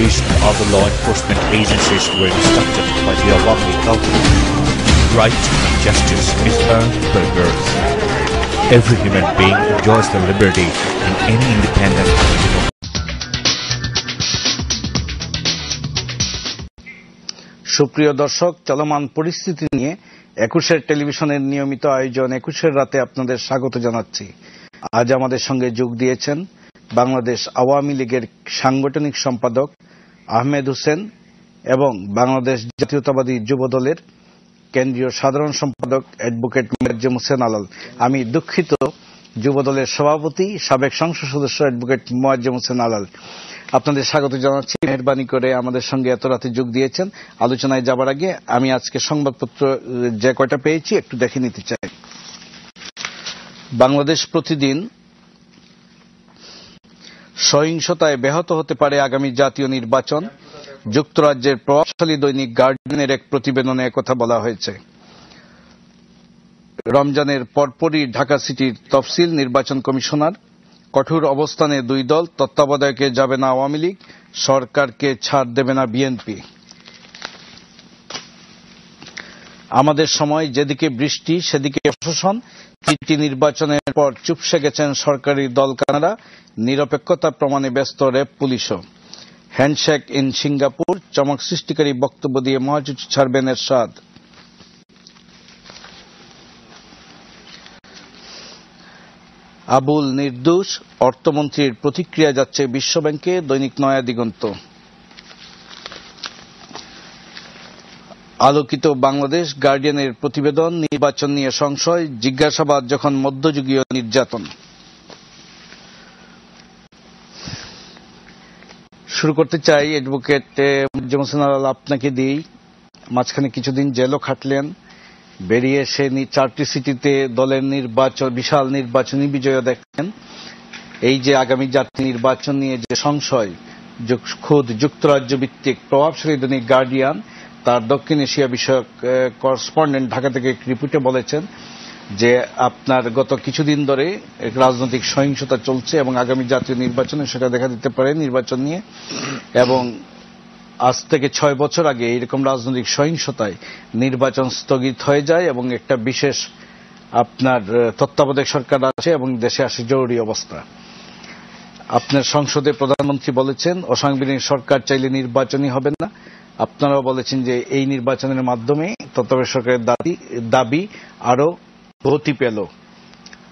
police and other law enforcement agencies were instructed by the Alumni culture. Right and justice is earned by birth. Every human being enjoys the liberty in any independent political. সুপ্রিয় দর্শক চলমান পরিস্থিতি নিয়ে একুশের টেলিভিশনের নিয়মিত আয়োজন একুশের রাতে আপনাদের স্বাগত জানাচ্ছি আজ আমাদের সঙ্গে যোগ দিয়েছেন বাংলাদেশ আওয়ামী লীগের সাংগঠনিক সম্পাদক আহমেদ হোসেন এবং বাংলাদেশ জাতীয়তাবাদী যুব দলের কেন্দ্রীয় সাধারণ সম্পাদক অ্যাডভোকেট মোয়াজ্জেম হোসেন আলাল আমি দুঃখিত যুব দলের সভাপতি সাবেক সংসদ সদস্য অ্যাডভোকেট মোয়াজ্জে হোসেন আলাল আপনাদের স্বাগত জানাচ্ছি মেহরবানি করে আমাদের সঙ্গে এত রাতে যোগ দিয়েছেন আলোচনায় যাবার আগে আমি আজকে সংবাদপত্র যে কয়টা পেয়েছি একটু দেখে নিতে চাই বাংলাদেশ প্রতিদিন সহিংসতায় ব্যাহত হতে পারে আগামী জাতীয় নির্বাচন যুক্তরাজ্যের প্রভাবশালী দৈনিক গার্ডিয়ানের এক প্রতিবেদনে একথা বলা হয়েছে রমজানের পরপরই ঢাকা সিটির তফসিল নির্বাচন কমিশনার কঠোর অবস্থানে দুই দল তত্ত্বাবধায়কে যাবে না আওয়ামী লীগ সরকারকে ছাড় দেবে না বিএনপি আমাদের সময় যেদিকে বৃষ্টি সেদিকে প্রশাসন তিনটি নির্বাচনের পর চুপসে গেছেন সরকারি দল কানাড়া নিরপেক্ষতা প্রমাণে ব্যস্ত র্যাব পুলিশও হ্যান্ডশেক ইন সিঙ্গাপুর চমক সৃষ্টিকারী বক্তব্য দিয়ে মহাজুটি ছাড়বেন এরশাদ আবুল নির্দোষ অর্থমন্ত্রীর প্রতিক্রিয়া যাচ্ছে বিশ্বব্যাংকে দৈনিক নয়া দিগন্ত আলোকিত বাংলাদেশ গার্ডিয়ানের প্রতিবেদন নির্বাচন নিয়ে সংশয় জিজ্ঞাসাবাদ যখন মধ্যযুগীয় নির্যাতন শুরু করতে চাই অ্যাডভোকেট মুজিমুসিন আপনাকে দিই মাঝখানে কিছুদিন জেলও খাটলেন বেরিয়ে এসে চারটি সিটিতে দলের নির্বাচন বিশাল নির্বাচনী বিজয় দেখলেন এই যে আগামী জাতীয় নির্বাচন নিয়ে যে সংশয় খোদ যুক্তরাজ্য ভিত্তিক প্রভাবশালী দৈনিক গার্ডিয়ান তার দক্ষিণ এশিয়া বিষয়ক করসপন্ডেন্ট ঢাকা থেকে এক রিপোর্টে বলেছেন যে আপনার গত কিছুদিন ধরে রাজনৈতিক সহিংসতা চলছে এবং আগামী জাতীয় নির্বাচনে সেটা দেখা দিতে পারে নির্বাচন নিয়ে এবং আজ থেকে ছয় বছর আগে এরকম রাজনৈতিক সহিংসতায় নির্বাচন স্থগিত হয়ে যায় এবং একটা বিশেষ আপনার তত্ত্বাবধায়ক সরকার আছে এবং দেশে আসে জরুরি অবস্থা আপনার সংসদে প্রধানমন্ত্রী বলেছেন অসাংবিধানিক সরকার চাইলে নির্বাচনই হবে না আপনারাও বলেছেন যে এই নির্বাচনের মাধ্যমে তত্ত্বাবধায়ক সরকারের দাবি দাবি আরো গতি পেল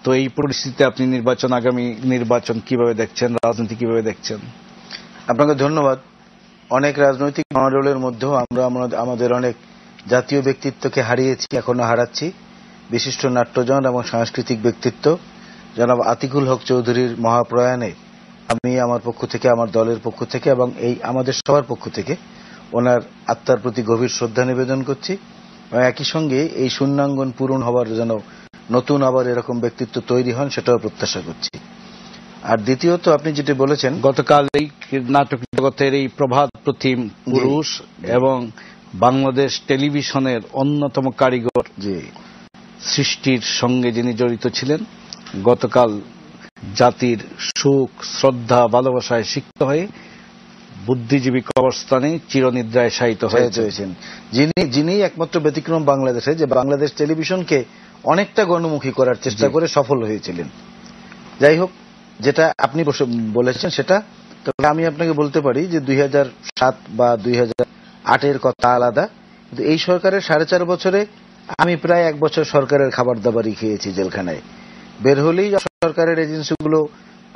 তো এই পরিস্থিতিতে আপনি নির্বাচন আগামী নির্বাচন কিভাবে দেখছেন রাজনীতি কিভাবে দেখছেন আপনাকে ধন্যবাদ অনেক রাজনৈতিক মন্ডলের মধ্যেও আমরা আমাদের অনেক জাতীয় ব্যক্তিত্বকে হারিয়েছি এখনো হারাচ্ছি বিশিষ্ট নাট্যজন এবং সাংস্কৃতিক ব্যক্তিত্ব জনাব আতিকুল হক চৌধুরীর মহাপ্রয়াণে আমি আমার পক্ষ থেকে আমার দলের পক্ষ থেকে এবং এই আমাদের সবার পক্ষ থেকে ওনার আত্মার প্রতি গভীর শ্রদ্ধা নিবেদন করছি একই সঙ্গে এই শূন্যাঙ্গন পূরণ হবার যেন নতুন আবার এরকম ব্যক্তিত্ব তৈরি হন সেটাও প্রত্যাশা করছি আর দ্বিতীয়ত আপনি যেটি বলেছেন গতকাল এই নাটক জগতের এই প্রভাত প্রতিম পুরুষ এবং বাংলাদেশ টেলিভিশনের অন্যতম কারিগর যে সৃষ্টির সঙ্গে যিনি জড়িত ছিলেন গতকাল জাতির সুখ শ্রদ্ধা ভালোবাসায় শিক্ষিত হয়ে বুদ্ধিজীবী অবস্থানে চিরনিদ্রায় শায়িত হয়ে রয়েছেন যিনি যিনি একমাত্র ব্যতিক্রম বাংলাদেশে যে বাংলাদেশ টেলিভিশনকে অনেকটা গণমুখী করার চেষ্টা করে সফল হয়েছিলেন যাই হোক যেটা আপনি বলেছেন সেটা তবে আমি আপনাকে বলতে পারি যে দুই বা দুই আটের কথা আলাদা কিন্তু এই সরকারের সাড়ে চার বছরে আমি প্রায় এক বছর সরকারের খাবার দাবারই খেয়েছি জেলখানায় বের হলেই সরকারের এজেন্সিগুলো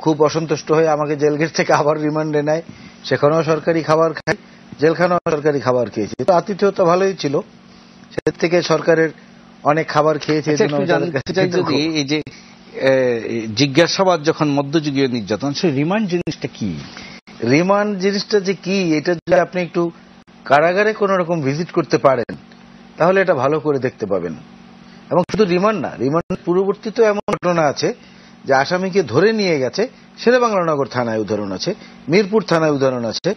খুব অসন্তুষ্ট হয়ে আমাকে জেল গেট থেকে আবার রিমান্ডে নেয় সেখানেও সরকারি খাবার খাই জেলখানাও সরকারি খাবার খেয়েছি তো আতিথ্যতা ভালোই ছিল সে থেকে সরকারের অনেক খাবার খেয়েছে আচ্ছা, যদি এই যে জিজ্ঞাসাবাদ যখন মধ্যযুগীয় নির্যাতন সেই রিমান্ড জিনিসটা কি রিমান্ড জিনিসটা যে কি এটা যদি আপনি একটু কারাগারে কোন রকম ভিজিট করতে পারেন তাহলে এটা ভালো করে দেখতে পাবেন এবং শুধু রিমান্ড না রিমান্ড পূর্ববর্তীতেও এমন ঘটনা আছে যে আসামিকে ধরে নিয়ে গেছে শেরেবাংলা নগর থানায় উদাহরণ আছে মিরপুর থানায় উদাহরণ আছে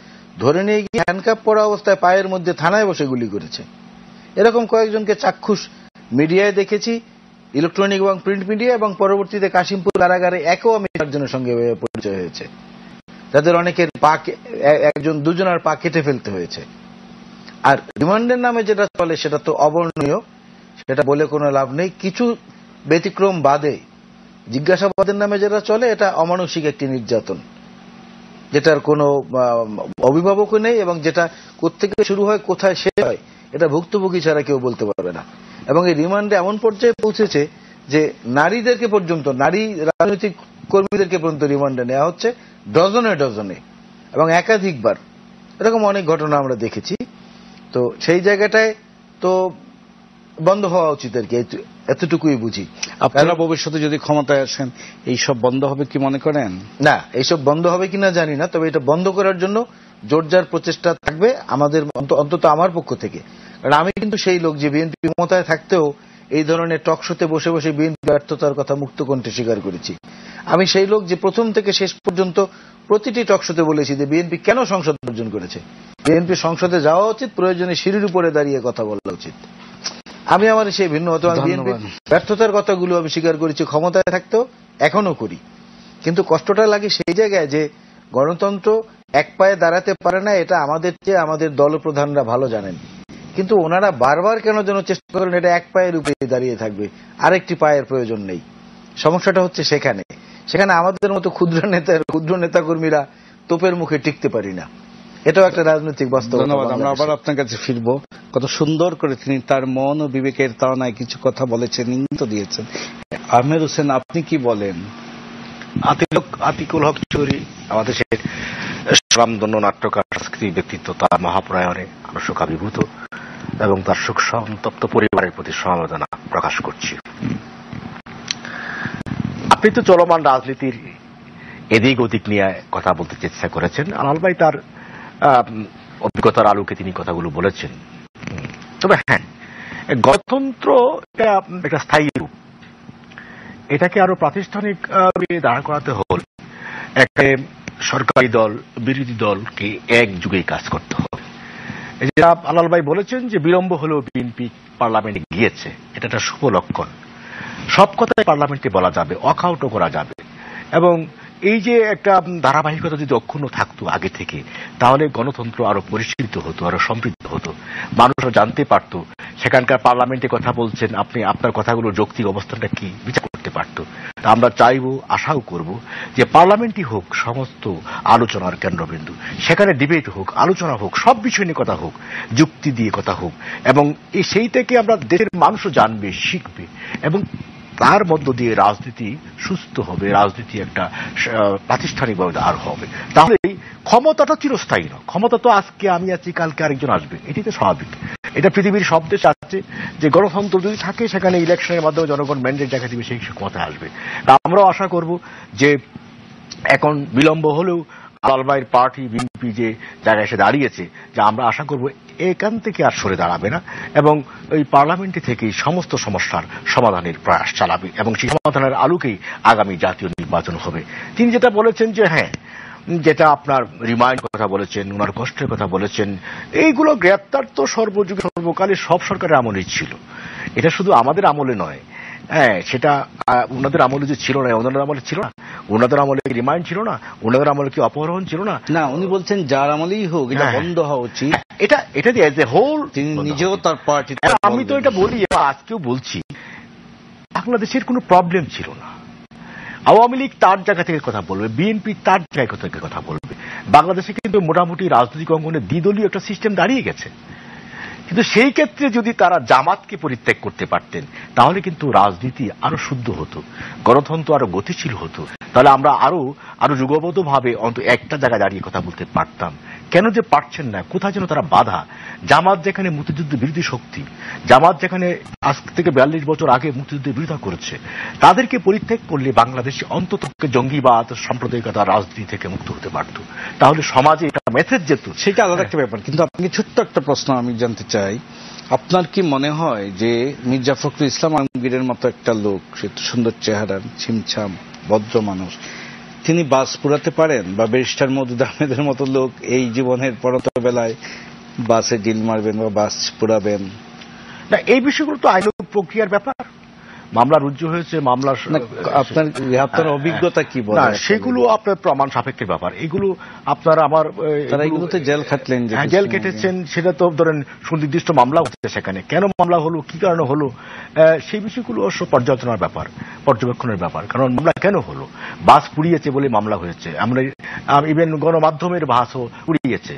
ধরে নিয়ে গিয়ে হ্যান্ডকাপ পড়া অবস্থায় পায়ের মধ্যে থানায় বসে গুলি করেছে এরকম কয়েকজনকে চাক্ষুষ মিডিয়ায় দেখেছি ইলেকট্রনিক এবং প্রিন্ট মিডিয়া এবং পরবর্তীতে কাশিমপুর কারাগারে একও আমি একজনের সঙ্গে পরিচয় হয়েছে তাদের অনেকের পা একজন আর পা কেটে ফেলতে হয়েছে আর রিমান্ডের নামে যেটা চলে সেটা তো অবর্ণীয় সেটা বলে কোনো লাভ নেই কিছু ব্যতিক্রম বাদে জিজ্ঞাসাবাদের নামে যেটা চলে এটা অমানসিক একটি নির্যাতন যেটার কোনো অভিভাবকও নেই এবং যেটা কোথেকে শুরু হয় কোথায় শেষ হয় এটা ভুক্তভোগী ছাড়া কেউ বলতে পারবে না এবং এই রিমান্ডে এমন পর্যায়ে পৌঁছেছে যে নারীদেরকে পর্যন্ত নারী রাজনৈতিক কর্মীদেরকে পর্যন্ত রিমান্ডে নেওয়া হচ্ছে ডজনে ডজনে এবং একাধিকবার এরকম অনেক ঘটনা আমরা দেখেছি তো সেই জায়গাটায় তো বন্ধ হওয়া উচিত আর কি এতটুকুই বুঝি আপনারা ভবিষ্যতে যদি ক্ষমতায় আসেন এইসব বন্ধ হবে কি মনে করেন না এইসব বন্ধ হবে কিনা জানি না তবে এটা বন্ধ করার জন্য জোরজার প্রচেষ্টা থাকবে আমাদের অন্তত আমার পক্ষ থেকে কারণ আমি কিন্তু সেই লোক যে বিএনপি ক্ষমতায় থাকতেও এই ধরনের টকশোতে বসে বসে বিএনপি ব্যর্থতার কথা মুক্ত কণ্ঠে স্বীকার করেছি আমি সেই লোক যে প্রথম থেকে শেষ পর্যন্ত প্রতিটি টকশোতে বলেছি যে বিএনপি কেন সংসদ অর্জন করেছে বিএনপি সংসদে যাওয়া উচিত প্রয়োজনে সিঁড়ির উপরে দাঁড়িয়ে কথা বলা উচিত আমি আমার সেই ভিন্ন হতো ব্যর্থতার কথাগুলো আমি স্বীকার করেছি ক্ষমতায় থাকতেও এখনো করি কিন্তু কষ্টটা লাগে সেই জায়গায় যে গণতন্ত্র এক পায়ে দাঁড়াতে পারে না এটা আমাদের চেয়ে আমাদের দলপ্রধানরা ভালো জানেন কিন্তু ওনারা বারবার কেন যেন চেষ্টা করেন এটা এক পায়ের উপরে দাঁড়িয়ে থাকবে আরেকটি পায়ের প্রয়োজন নেই সমস্যাটা হচ্ছে সেখানে সেখানে আমাদের মতো ক্ষুদ্র নেতা ক্ষুদ্র নেতাকর্মীরা তোপের মুখে টিকতে পারি না এটাও একটা রাজনৈতিক বাস্তব ধন্যবাদ আমরা আবার আপনার কাছে ফিরবো কত সুন্দর করে তিনি তার মন ও বিবেকের তাওনায় কিছু কথা বলেছেন ইঙ্গিত দিয়েছেন আহমেদ হোসেন আপনি কি বলেন আতিকুল হক আমাদের নাট্যকার সংস্কৃতি ব্যক্তিত্ব তার মহাপ্রয়াণে আমরা শোকাভিভূত এবং তার সুখ সন্তপ্ত পরিবারের প্রতি সমবেদনা প্রকাশ করছি আপনি তো চলমান রাজনীতির এদিক ওদিক নিয়ে কথা বলতে চেষ্টা করেছেন আলাল ভাই তার অভিজ্ঞতার আলোকে তিনি কথাগুলো বলেছেন তবে হ্যাঁ গণতন্ত্র একটা স্থায়ী রূপ এটাকে আরো প্রাতিষ্ঠানিক দাঁড় করাতে হল একটা সরকারি দল বিরোধী দলকে এক যুগে কাজ করতে হবে যেটা আলাল ভাই বলেছেন যে বিলম্ব হলেও বিএনপি পার্লামেন্টে গিয়েছে এটা একটা শুভ লক্ষণ সব কথাই পার্লামেন্টে বলা যাবে অকাউটও করা যাবে এবং এই যে একটা ধারাবাহিকতা যদি অক্ষুণ্ণ থাকতো আগে থেকে তাহলে গণতন্ত্র আরো পরিশীলিত হতো আরো সমৃদ্ধ হতো মানুষরা জানতে পারত সেখানকার পার্লামেন্টে কথা বলছেন আপনি আপনার কথাগুলো যৌক্তিক অবস্থানটা কি বিচার করতে পারত আমরা চাইব আশাও করব যে পার্লামেন্টই হোক সমস্ত আলোচনার কেন্দ্রবিন্দু সেখানে ডিবেট হোক আলোচনা হোক সব বিষয় নিয়ে কথা হোক যুক্তি দিয়ে কথা হোক এবং সেই থেকে আমরা দেশের মানুষও জানবে শিখবে এবং তার মধ্য দিয়ে রাজনীতি সুস্থ হবে রাজনীতি একটা প্রাতিষ্ঠানিকভাবে আর হবে তাহলে ক্ষমতাটা চিরস্থায়ী নয় ক্ষমতা তো আজকে আমি আছি কালকে আরেকজন আসবে এটি তো স্বাভাবিক এটা পৃথিবীর সব দেশ আছে যে গণতন্ত্র যদি থাকে সেখানে ইলেকশনের মাধ্যমে জনগণ ম্যান্ডেট দেখা দিবে সেই ক্ষমতা আসবে আমরাও আশা করব যে এখন বিলম্ব হলেও আলমাইয়ের পার্টি বিএনপি যে জায়গায় এসে দাঁড়িয়েছে যা আমরা আশা করব এখান থেকে আর সরে দাঁড়াবে না এবং এই পার্লামেন্টে থেকেই সমস্ত সমস্যার সমাধানের প্রয়াস চালাবে এবং সেই সমাধানের আলোকেই আগামী জাতীয় নির্বাচন হবে তিনি যেটা বলেছেন যে হ্যাঁ যেটা আপনার রিমাইন্ড কথা বলেছেন ওনার কষ্টের কথা বলেছেন এইগুলো গ্রেপ্তার তো সর্বযুগে সর্বকালে সব সরকারের আমলেই ছিল এটা শুধু আমাদের আমলে নয় হ্যাঁ সেটা ওনাদের আমলে যে ছিল না ওনাদের আমলে ছিল না ওনাদের আমলে কি রিমাইন্ড ছিল না ওনাদের আমলে কি অপহরণ ছিল না না উনি বলছেন যার আমলেই হোক এটা হ্যাঁ, হ্যাঁ। বন্ধ হওয়া উচিত হ্যাঁ, এটা এটা দিয়ে এজ এ হোল তিনি নিজেও তার পার্টি আমি তো এটা বলি আজকেও বলছি বাংলাদেশের কোনো প্রবলেম ছিল না আওয়ামী লীগ তার জায়গা থেকে কথা বলবে বিএনপি তার জায়গা থেকে কথা বলবে বাংলাদেশে কিন্তু মোটামুটি রাজনৈতিক অঙ্গনে দ্বিদলীয় একটা সিস্টেম দাঁড়িয়ে গেছে কিন্তু সেই ক্ষেত্রে যদি তারা জামাতকে পরিত্যাগ করতে পারতেন তাহলে কিন্তু রাজনীতি আরো শুদ্ধ হতো গণতন্ত্র আরো গতিশীল হতো তাহলে আমরা আরো আরো যুগবদ্ধভাবে অন্ত একটা জায়গায় দাঁড়িয়ে কথা বলতে পারতাম কেন যে পারছেন না কোথায় যেন তারা বাধা জামাত যেখানে মুক্তিযুদ্ধ বিরোধী শক্তি জামাত যেখানে আজ থেকে বিয়াল্লিশ বছর আগে মুক্তিযুদ্ধের বিরোধিতা করেছে তাদেরকে পরিত্যাগ করলে বাংলাদেশ অন্তত জঙ্গিবাদ সাম্প্রদায়িকতা রাজনীতি থেকে মুক্ত হতে পারত তাহলে সমাজে এটা মেসেজ যেত সেটা আলাদা হ্যাঁ। একটা ব্যাপার কিন্তু আপনি ছোট্ট একটা প্রশ্ন আমি জানতে চাই আপনার কি মনে হয় যে মির্জা ফখরুল ইসলাম আলমগীরের মতো একটা লোক সে সুন্দর চেহারা ছিমছাম ভদ্র মানুষ তিনি বাস পুরাতে পারেন বা বেরিস্টার মদুদ আহমেদের মতো লোক এই জীবনের বেলায় বাসে ডিল মারবেন বা বাস পুরাবেন না এই বিষয়গুলো তো আইন প্রক্রিয়ার ব্যাপার মামলা রুজু হয়েছে মামলা আপনার আপনার হ্যাঁ, অভিজ্ঞতা কি হ্যাঁ। বলে সেগুলো আপনার প্রমাণ সাপেক্ষের ব্যাপার এগুলো আপনার আমার এগুলোতে জেল খাটলেন হ্যাঁ, জেল কেটেছেন সেটা তো ধরেন সুনির্দিষ্ট মামলা হচ্ছে সেখানে কেন মামলা হলো কি কারণে হলো সেই বিষয়গুলো অবশ্য পর্যালোচনার ব্যাপার পর্যবেক্ষণের ব্যাপার কারণ মামলা কেন হলো বাস পুড়িয়েছে বলে মামলা হয়েছে আমরা ইভেন গণমাধ্যমের বাসও পুড়িয়েছে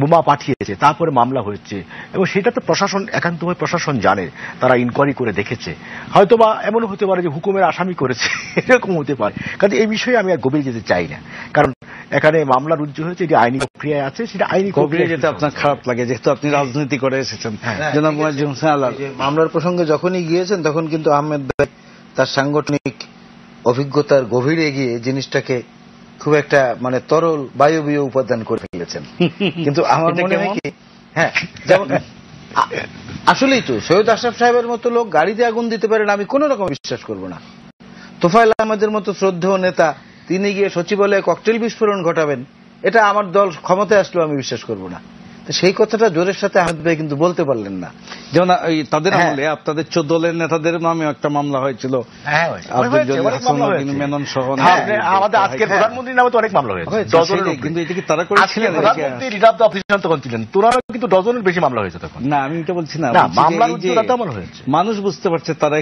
বোমা পাঠিয়েছে তারপরে মামলা হয়েছে এবং সেটা তো প্রশাসন একান্তভাবে প্রশাসন জানে তারা ইনকোয়ারি করে দেখেছে হয়তো বা এমনও হতে পারে যে হুকুমের আসামি করেছে এরকম হতে পারে কারণ এই বিষয়ে আমি আর গভীরে যেতে চাই না কারণ এখানে মামলা রুজু হয়েছে এটি আইনি প্রক্রিয়ায় আছে সেটা আইনি প্রক্রিয়া যেতে আপনার খারাপ লাগে যেহেতু আপনি হ্যাঁ। রাজনীতি করে এসেছেন হ্যাঁ। জনাব মুয়াজ্জুম আলাল মামলার প্রসঙ্গে যখনই গিয়েছেন তখন কিন্তু আহমেদ ভাই তার সাংগঠনিক অভিজ্ঞতার গভীরে গিয়ে জিনিসটাকে খুব একটা মানে তরল বায়বীয় উপাদান করে ফেলেছেন কিন্তু আমার মনে হয় কি হ্যাঁ যেমন আসলেই তো সৈয়দ আশরাফ সাহেবের মতো লোক গাড়িতে আগুন দিতে পারেন আমি কোন রকম বিশ্বাস করব না তোফাইল আহমেদের মতো শ্রদ্ধেয় নেতা তিনি গিয়ে সচিবালয়ে ককটেল বিস্ফোরণ ঘটাবেন এটা আমার দল ক্ষমতায় আসলেও আমি বিশ্বাস করব না সেই কথাটা জোরের সাথে আহমেদ ভাই কিন্তু বলতে পারলেন না যেমন তাদের হ্যাঁ। আমলে আপনাদের চোদ্দ দলের নেতাদের নামে একটা মামলা হয়েছিল হ্যাঁ, মেনন সহ হ্যাঁ, আমাদের প্রধানমন্ত্রীর নামে তো অনেক মামলা হয়েছে কিন্তু এটা কি তারা করেছিলেন অফিসার তখন ছিলেন কিন্তু ডজনের বেশি মামলা হয়েছে তখন না আমি এটা বলছি না মামলা হয়েছে মানুষ বুঝতে পারছে তারা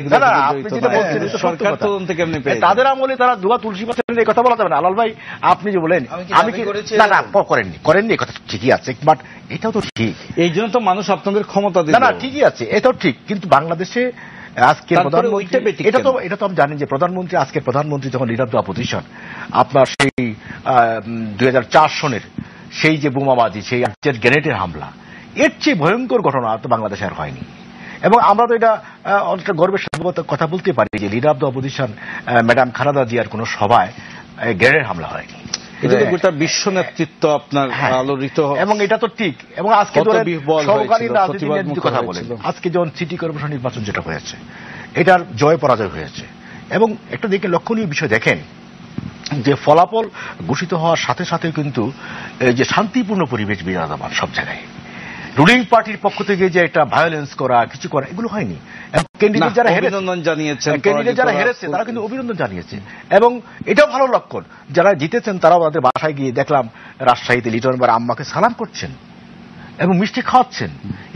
সরকার তদন্ত কেমনি পেয়ে তাদের আমলে তারা দুবা তুলসী পাচ্ছেন এই কথা বলা যাবে না আলাল ভাই আপনি যে বলেন আমি কি না না করেননি করেননি কথা ঠিকই আছে বাট এটাও তো ঠিক এই জন্য তো মানুষ আপনাদের ক্ষমতা না না ঠিকই আছে এটাও ঠিক কিন্তু বাংলাদেশে আজকে প্রধানমন্ত্রী এটা তো এটা তো আমি জানি যে প্রধানমন্ত্রী আজকে প্রধানমন্ত্রী যখন লিড অফ দ্য অপোজিশন আপনার সেই দুই হাজার সনের সেই যে বোমাবাজি সেই আজকের গ্রেনেডের হামলা এর চেয়ে ভয়ঙ্কর ঘটনা তো বাংলাদেশে আর হয়নি এবং আমরা তো এটা অনেকটা গর্বের সম্ভবত কথা বলতে পারি যে leader of the opposition madam Khaleda জিয়ার কোন সভায় গ্রেনেড হামলা হয়নি এটা বিশ্ব নেতৃত্ব আপনার হ্যাঁ। আলোড়িত এবং এটা তো ঠিক এবং আজকে কথা বলে আজকে যখন সিটি কর্পোরেশন নির্বাচন যেটা হয়েছে এটার জয় পরাজয় হয়েছে এবং একটা দিকে লক্ষণীয় বিষয় দেখেন যে ফলাফল ঘোষিত হওয়ার সাথে সাথে কিন্তু যে শান্তিপূর্ণ পরিবেশ বিরাজমান সব জায়গায় রুলিং পার্টির পক্ষ থেকে যে এটা ভায়োলেন্স করা কিছু করা এগুলো হয়নি ক্যান্ডিডেট যারা অভিনন্দন জানিয়েছেন ক্যান্ডিডেট যারা হেরেছে তারা কিন্তু অভিনন্দন জানিয়েছে এবং এটাও ভালো লক্ষণ যারা জিতেছেন তারা তাদের বাসায় গিয়ে দেখলাম রাজশাহীতে লিটন বার আম্মাকে সালাম করছেন এবং মিষ্টি খাওয়াচ্ছেন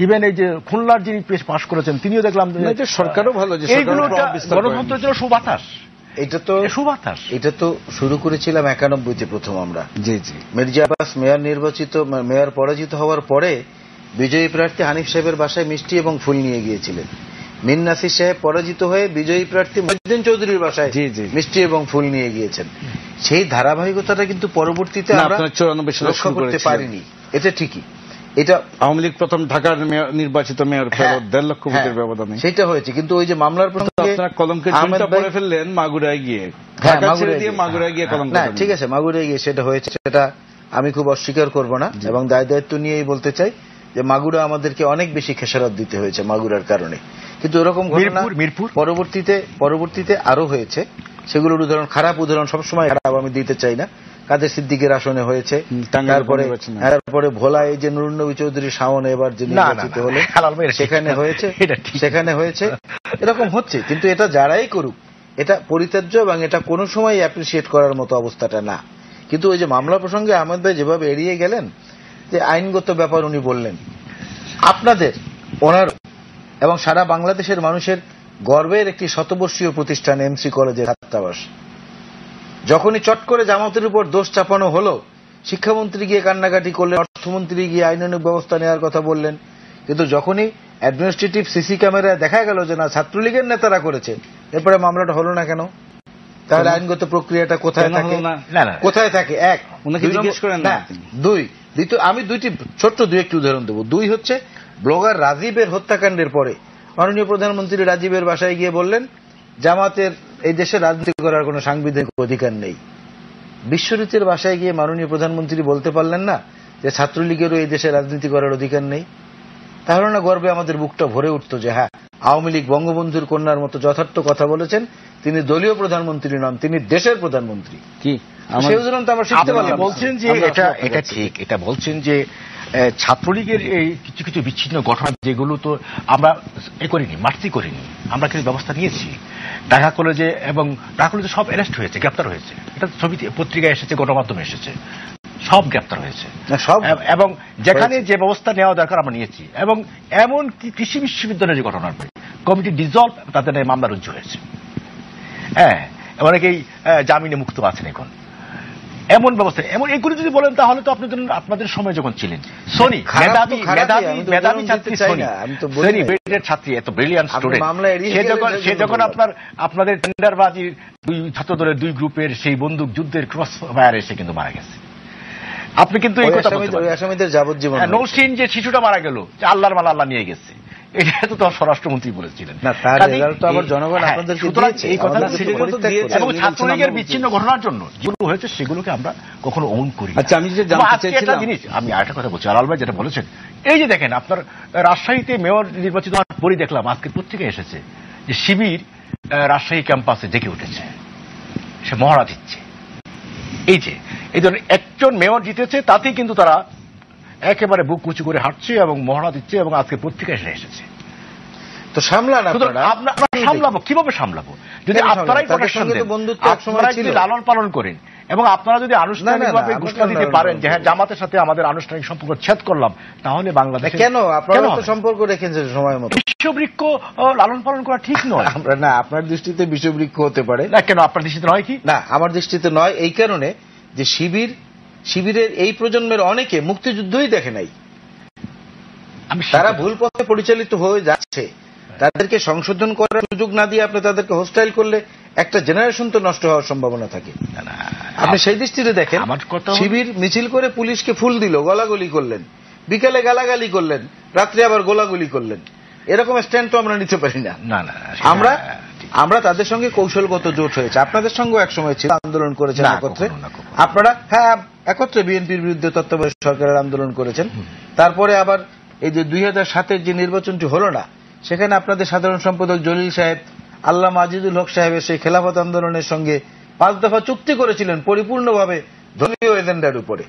ইভেন এই যে খুলনার যিনি পেশ পাস করেছেন তিনিও দেখলাম যে সরকারও ভালো যে এইগুলো গণতন্ত্রের জন্য সুবাতাস এটা তো সুবাতাস এটা তো শুরু করেছিলাম একানব্বইতে প্রথম আমরা জি জি মির্জা আবাস মেয়র নির্বাচিত মেয়র পরাজিত হওয়ার পরে বিজয়ী প্রার্থী হানিফ সাহেবের বাসায় মিষ্টি এবং ফুল নিয়ে গিয়েছিলেন মিন্নাসির সাহেব পরাজিত হয়ে বিজয়ী প্রার্থী মহিউদ্দিন চৌধুরীর বাসায় মিষ্টি এবং ফুল নিয়ে গিয়েছেন সেই ধারাবাহিকতাটা কিন্তু পরবর্তীতে লক্ষ্য করতে পারিনি এটা ঠিকই এটা আওয়ামী লীগ প্রথম ঢাকার নির্বাচিত মেয়র হ্যাঁ, ফেরত দেড় লক্ষ ভোটের হ্যাঁ, ব্যবধানে সেটা হয়েছে কিন্তু ওই যে মামলার কলমকে পড়ে ফেললেন মাগুরায় গিয়ে হ্যাঁ, ঠিক আছে মাগুরায় গিয়ে সেটা হয়েছে সেটা আমি খুব অস্বীকার করব না এবং দায় দায়িত্ব নিয়েই বলতে চাই যে মাগুরা আমাদেরকে অনেক বেশি খেসারত দিতে হয়েছে মাগুরার কারণে কিন্তু এরকম ঘটনা মিরপুর পরবর্তীতে পরবর্তীতে আরো হয়েছে সেগুলোর উদাহরণ খারাপ উদাহরণ সবসময় খারাপ আমি দিতে চাই না কাদের সিদ্দিকের আসনে হয়েছে তারপরে ভোলা এই যে নুরুন্নবী চৌধুরী শাওনে এবার যে নির্বাচিত হলেন সেখানে হয়েছে সেখানে হয়েছে এরকম হচ্ছে কিন্তু এটা যারাই করুক এটা পরিত্যাজ্য এবং এটা কোনো সময় অ্যাপ্রিসিয়েট করার মতো অবস্থাটা না কিন্তু ওই যে মামলা প্রসঙ্গে আহমেদ ভাই যেভাবে এড়িয়ে গেলেন যে আইনগত ব্যাপার উনি বললেন আপনাদের ওনার এবং সারা বাংলাদেশের মানুষের গর্বের একটি শতবর্ষীয় প্রতিষ্ঠান এমসি কলেজের ছাত্রাবাস যখনই চট করে জামাতের উপর দোষ চাপানো হলো শিক্ষামন্ত্রী গিয়ে কান্নাকাটি করলেন অর্থমন্ত্রী গিয়ে আইনানুক ব্যবস্থা নেওয়ার কথা বললেন কিন্তু যখনই অ্যাডমিনিস্ট্রেটিভ সিসি ক্যামেরায় দেখা গেল যে না ছাত্রলীগের নেতারা করেছে এরপরে মামলাটা হলো না কেন তাহলে আইনগত প্রক্রিয়াটা কোথায় থাকে কোথায় থাকে এক ওনাকে জিজ্ঞেস করেন না দুই দ্বিতীয় আমি দুইটি ছোট্ট দুই একটি উদাহরণ দেবো দুই হচ্ছে ব্লগার রাজীবের হত্যাকাণ্ডের পরে মাননীয় প্রধানমন্ত্রী রাজীবের বাসায় গিয়ে বললেন জামাতের এই দেশে রাজনীতি করার কোন সাংবিধানিক অধিকার নেই বিশ্বরীতির বাসায় গিয়ে মাননীয় প্রধানমন্ত্রী বলতে পারলেন না যে ছাত্রলীগেরও এই দেশে রাজনীতি করার অধিকার নেই তাহলে না গর্বে আমাদের বুকটা ভরে উঠত যে হ্যাঁ আওয়ামী লীগ বঙ্গবন্ধুর কন্যার মতো যথার্থ কথা বলেছেন তিনি দলীয় প্রধানমন্ত্রী নন তিনি দেশের প্রধানমন্ত্রী কি বলছেন যে এটা এটা ঠিক এটা বলছেন যে ছাত্রলীগের এই কিছু কিছু বিচ্ছিন্ন ঘটনা যেগুলো তো আমরা এ করিনি মার্সি করিনি আমরা কিন্তু ব্যবস্থা নিয়েছি ঢাকা কলেজে এবং ঢাকা কলেজে সব অ্যারেস্ট হয়েছে গ্রেপ্তার হয়েছে এটা ছবি পত্রিকায় এসেছে গণমাধ্যমে এসেছে সব গ্রেপ্তার হয়েছে এবং যেখানে যে ব্যবস্থা নেওয়া দরকার আমরা নিয়েছি এবং এমন কৃষি বিশ্ববিদ্যালয়ের যে ঘটনার কমিটি ডিজলভ তাদের মামলা রুজু হয়েছে হ্যাঁ অনেকেই জামিনে মুক্ত আছেন এখন এমন ব্যবস্থা এমন এগুলো যদি বলেন তাহলে তো আপনি আপনাদের সময় যখন ছিলেন সনি মেধাবী মেধাবী ছাত্রী সনি সনি ব্রিলিয়ান্ট ছাত্রী এত ব্রিলিয়ান্ট স্টুডেন্ট সে যখন সে যখন আপনার আপনাদের টেন্ডারবাজির দুই ছাত্রদলের দুই গ্রুপের সেই বন্দুক যুদ্ধের ক্রস ফায়ার এসে কিন্তু মারা গেছে আপনি কিন্তু এই কথা আসামিদের যাবজ্জীবন হ্যাঁ, নৌসিন যে শিশুটা মারা গেল যে আল্লাহর মাল আল্লাহ নিয়ে গেছে এটা তো তার স্বরাষ্ট্রমন্ত্রী বলেছিলেন না তার রেজাল্ট তো আবার জনগণ হ্যাঁ, আপনাদের সুতরাং এই কথা এবং ছাত্রলীগের বিচ্ছিন্ন ঘটনার জন্য যেগুলো হয়েছে সেগুলোকে আমরা কখনো ওন করি আচ্ছা আমি যে জানতে চাইছিলাম জিনিস আমি আরেকটা কথা বলছি আলাল ভাই যেটা বলেছেন এই যে দেখেন আপনার রাজশাহীতে মেয়র নির্বাচিত হওয়ার পরই দেখলাম আজকে পত্রিকা এসেছে যে শিবির রাজশাহী ক্যাম্পাসে ডেকে উঠেছে সে মহড়া দিচ্ছে এই যে এই ধরনের একজন মেয়র জিতেছে তাতেই কিন্তু তারা একেবারে বুক কুচু করে হাঁটছে এবং মহড়া দিচ্ছে এবং আজকে পত্রিকা এসে এসেছে তো সামলান সামলাবো কিভাবে সামলাবো যদি আপনারাই প্রোটেকশন লালন পালন করেন এবং আপনারা যদি আনুষ্ঠানিকভাবে ঘোষণা দিতে পারেন যে হ্যাঁ জামাতের সাথে আমাদের আনুষ্ঠানিক সম্পর্ক ছেদ করলাম তাহলে বাংলাদেশ কেন আপনারা তো সম্পর্ক রেখেছেন সময় মতো বিশ্ববৃক্ষ লালন পালন করা ঠিক নয় আমরা না আপনার দৃষ্টিতে বিশ্ববৃক্ষ হতে পারে না কেন আপনার দৃষ্টিতে নয় কি না আমার দৃষ্টিতে নয় এই কারণে যে শিবির শিবিরের এই প্রজন্মের অনেকে মুক্তিযুদ্ধই দেখে নাই তারা ভুল পথে পরিচালিত হয়ে যাচ্ছে তাদেরকে সংশোধন করার সুযোগ না দিয়ে আপনি তাদেরকে হোস্টাইল করলে একটা জেনারেশন তো নষ্ট হওয়ার সম্ভাবনা থাকে আপনি সেই দৃষ্টিতে দেখেন শিবির মিছিল করে পুলিশকে ফুল দিল গলাগলি করলেন বিকালে গালাগালি করলেন রাত্রে আবার গোলাগুলি করলেন এরকম স্ট্যান্ড তো আমরা নিতে পারি না আমরা আমরা তাদের সঙ্গে কৌশলগত জোট হয়েছে আপনাদের সঙ্গে এক সময় ছিল আন্দোলন করেছেন একত্রে আপনারা হ্যাঁ একত্রে বিএনপির বিরুদ্ধে তত্ত্বাবধায়ক সরকারের আন্দোলন করেছেন তারপরে আবার এই যে দুই হাজার সাতের যে নির্বাচনটি হল না সেখানে আপনাদের সাধারণ সম্পাদক জলিল সাহেব আল্লাহ মাজিদুল হক সাহেবের সেই খেলাফত আন্দোলনের সঙ্গে পাঁচ দফা চুক্তি করেছিলেন পরিপূর্ণভাবে ধর্মীয় এজেন্ডার উপরে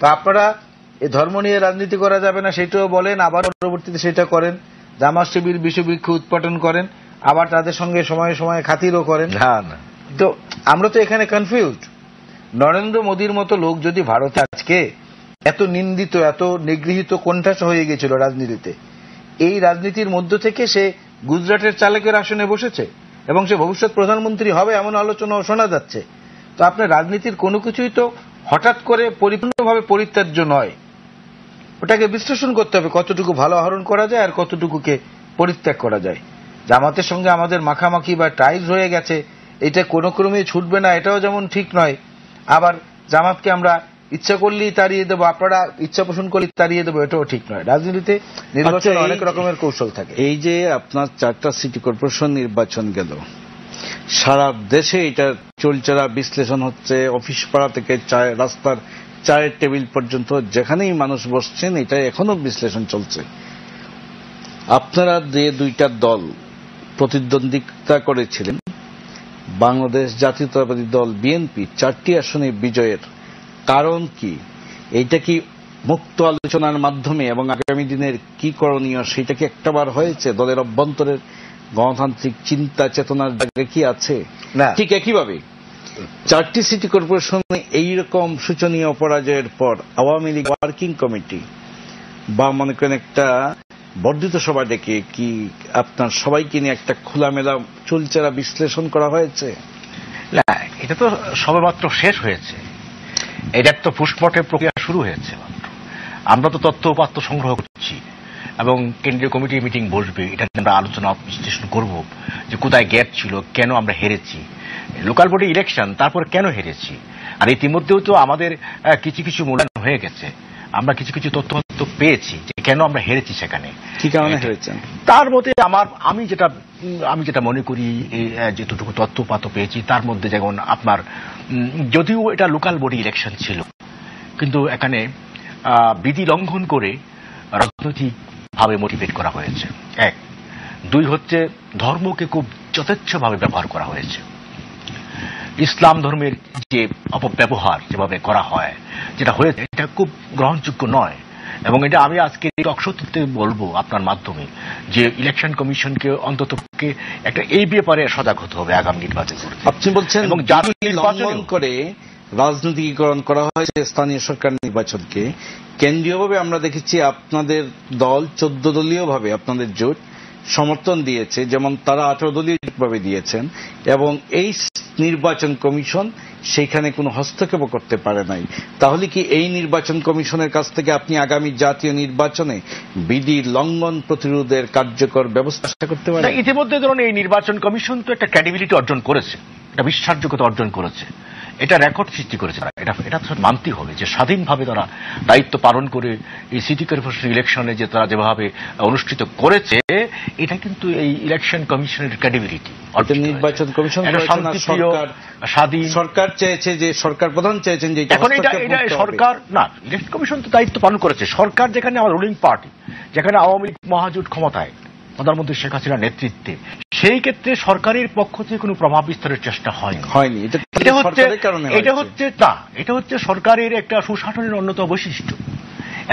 তো আপনারা এই ধর্ম নিয়ে রাজনীতি করা যাবে না সেটাও বলেন আবার পরবর্তীতে সেটা করেন জামা শিবির বিশ্ববৃক্ষ উৎপাটন করেন আবার তাদের সঙ্গে সময়ে সময়ে খাতিরও করেন তো আমরা তো এখানে কনফিউজ নরেন্দ্র মোদীর মতো লোক যদি ভারতে আজকে এত নিন্দিত এত নিগৃহীত কণ্ঠাস হয়ে গেছিল রাজনীতিতে এই রাজনীতির মধ্য থেকে সে গুজরাটের চালকের আসনে বসেছে এবং সে ভবিষ্যৎ প্রধানমন্ত্রী হবে এমন আলোচনাও শোনা যাচ্ছে তো আপনার রাজনীতির কোনো কিছুই তো হঠাৎ করে পরিপূর্ণভাবে পরিত্যাজ্য নয় ওটাকে বিশ্লেষণ করতে হবে কতটুকু ভালো আহরণ করা যায় আর কতটুকুকে পরিত্যাগ করা যায় জামাতের সঙ্গে আমাদের মাখামাখি বা টাইজ হয়ে গেছে এটা কোনো ক্রমে ছুটবে না এটাও যেমন ঠিক নয় আবার জামাতকে আমরা ইচ্ছা করলেই তাড়িয়ে দেবো আপনারা ইচ্ছা পোষণ করলে তাড়িয়ে দেবো এটাও ঠিক নয় রাজনীতিতে নির্বাচন আচ্ছা, অনেক রকমের কৌশল থাকে এই যে আপনার চারটা সিটি কর্পোরেশন নির্বাচন গেল সারা দেশে এটা চলচেরা বিশ্লেষণ হচ্ছে অফিস পাড়া থেকে রাস্তার চায়ের টেবিল পর্যন্ত যেখানেই মানুষ বসছেন এটা এখনো বিশ্লেষণ চলছে আপনারা যে দুইটা দল প্রতিদ্বন্দ্বিতা করেছিলেন বাংলাদেশ জাতীয়তাবাদী দল বিএনপি চারটি আসনে বিজয়ের কারণ কি এইটা কি মুক্ত আলোচনার মাধ্যমে এবং আগামী দিনের কি করণীয় সেটা কি একটাবার হয়েছে দলের অভ্যন্তরের গণতান্ত্রিক চিন্তা চেতনার জায়গা কি আছে ঠিক একইভাবে চারটি সিটি কর্পোরেশনে এইরকম সূচনীয় পরাজয়ের পর আওয়ামী লীগ ওয়ার্কিং কমিটি বা মনে করেন একটা বর্ধিত সভা ডেকে কি আপনার সবাইকে নিয়ে একটা খোলামেলা চলচেরা বিশ্লেষণ করা হয়েছে না এটা তো সবেমাত্র শেষ হয়েছে এটা তো পুষ্পটের প্রক্রিয়া শুরু হয়েছে আমরা তো তথ্য উপাত্ত সংগ্রহ করছি এবং কেন্দ্রীয় কমিটি মিটিং বসবে এটা আমরা আলোচনা বিশ্লেষণ করব যে কোথায় গ্যাপ ছিল কেন আমরা হেরেছি লোকাল বডি ইলেকশন তারপর কেন হেরেছি আর ইতিমধ্যেও তো আমাদের কিছু কিছু মূল্যায়ন হয়ে গেছে আমরা কিছু কিছু তথ্য তো পেয়েছি যে কেন আমরা হেরেছি সেখানে কি কারণে হেরেছেন তার মধ্যে আমার আমি যেটা আমি যেটা মনে করি যেটুকু তথ্যপাত পেয়েছি তার মধ্যে যেমন আপনার যদিও এটা লোকাল বডি ইলেকশন ছিল কিন্তু এখানে বিধি লঙ্ঘন করে রাজনৈতিকভাবে মোটিভেট করা হয়েছে এক দুই হচ্ছে ধর্মকে খুব যথেচ্ছভাবে ব্যবহার করা হয়েছে ইসলাম ধর্মের যে অপব্যবহার যেভাবে করা হয় যেটা হয়েছে এটা খুব গ্রহণযোগ্য নয় এবং এটা আমি আজকে টকশোতে বলবো আপনার মাধ্যমে যে ইলেকশন কমিশনকে অন্তত একটা এই ব্যাপারে সজাগ হতে হবে আগামী নির্বাচন আপনি বলছেন এবং জাতীয় নির্বাচন করে রাজনীতিকরণ করা হয়েছে স্থানীয় সরকার নির্বাচনকে কেন্দ্রীয়ভাবে আমরা দেখেছি আপনাদের দল চোদ্দ দলীয় ভাবে আপনাদের জোট সমর্থন দিয়েছে যেমন তারা আঠারো দলীয় জোটভাবে দিয়েছেন এবং এই নির্বাচন কমিশন সেখানে কোনো হস্তক্ষেপ করতে পারে নাই তাহলে কি এই নির্বাচন কমিশনের কাছ থেকে আপনি আগামী জাতীয় নির্বাচনে বিধি লঙ্ঘন প্রতিরোধের কার্যকর ব্যবস্থা করতে পারেন ইতিমধ্যে ধরুন এই নির্বাচন কমিশন তো একটা ক্রেডিবিলিটি অর্জন করেছে একটা বিশ্বাসযোগ্যতা অর্জন করেছে এটা রেকর্ড সৃষ্টি করেছে এটা এটা তো মানতেই হবে যে স্বাধীনভাবে তারা দায়িত্ব পালন করে এই সিটি কর্পোরেশন ইলেকশনে যে তারা যেভাবে অনুষ্ঠিত করেছে এটা কিন্তু এই ইলেকশন কমিশনের ক্রেডিবিলিটি নির্বাচন কমিশন স্বাধীন সরকার চেয়েছে যে সরকার প্রধান চেয়েছেন যে এখন এটা এটা সরকার না ইলেকশন কমিশন তো দায়িত্ব পালন করেছে সরকার যেখানে আমার রুলিং পার্টি যেখানে আওয়ামী লীগ মহাজোট ক্ষমতায় প্রধানমন্ত্রী শেখ হাসিনার নেতৃত্বে সেই ক্ষেত্রে সরকারের পক্ষ থেকে কোনো প্রভাব বিস্তারের চেষ্টা হয়নি হয়নি এটা হচ্ছে এটা হচ্ছে তা এটা হচ্ছে সরকারের একটা সুশাসনের অন্যতম বৈশিষ্ট্য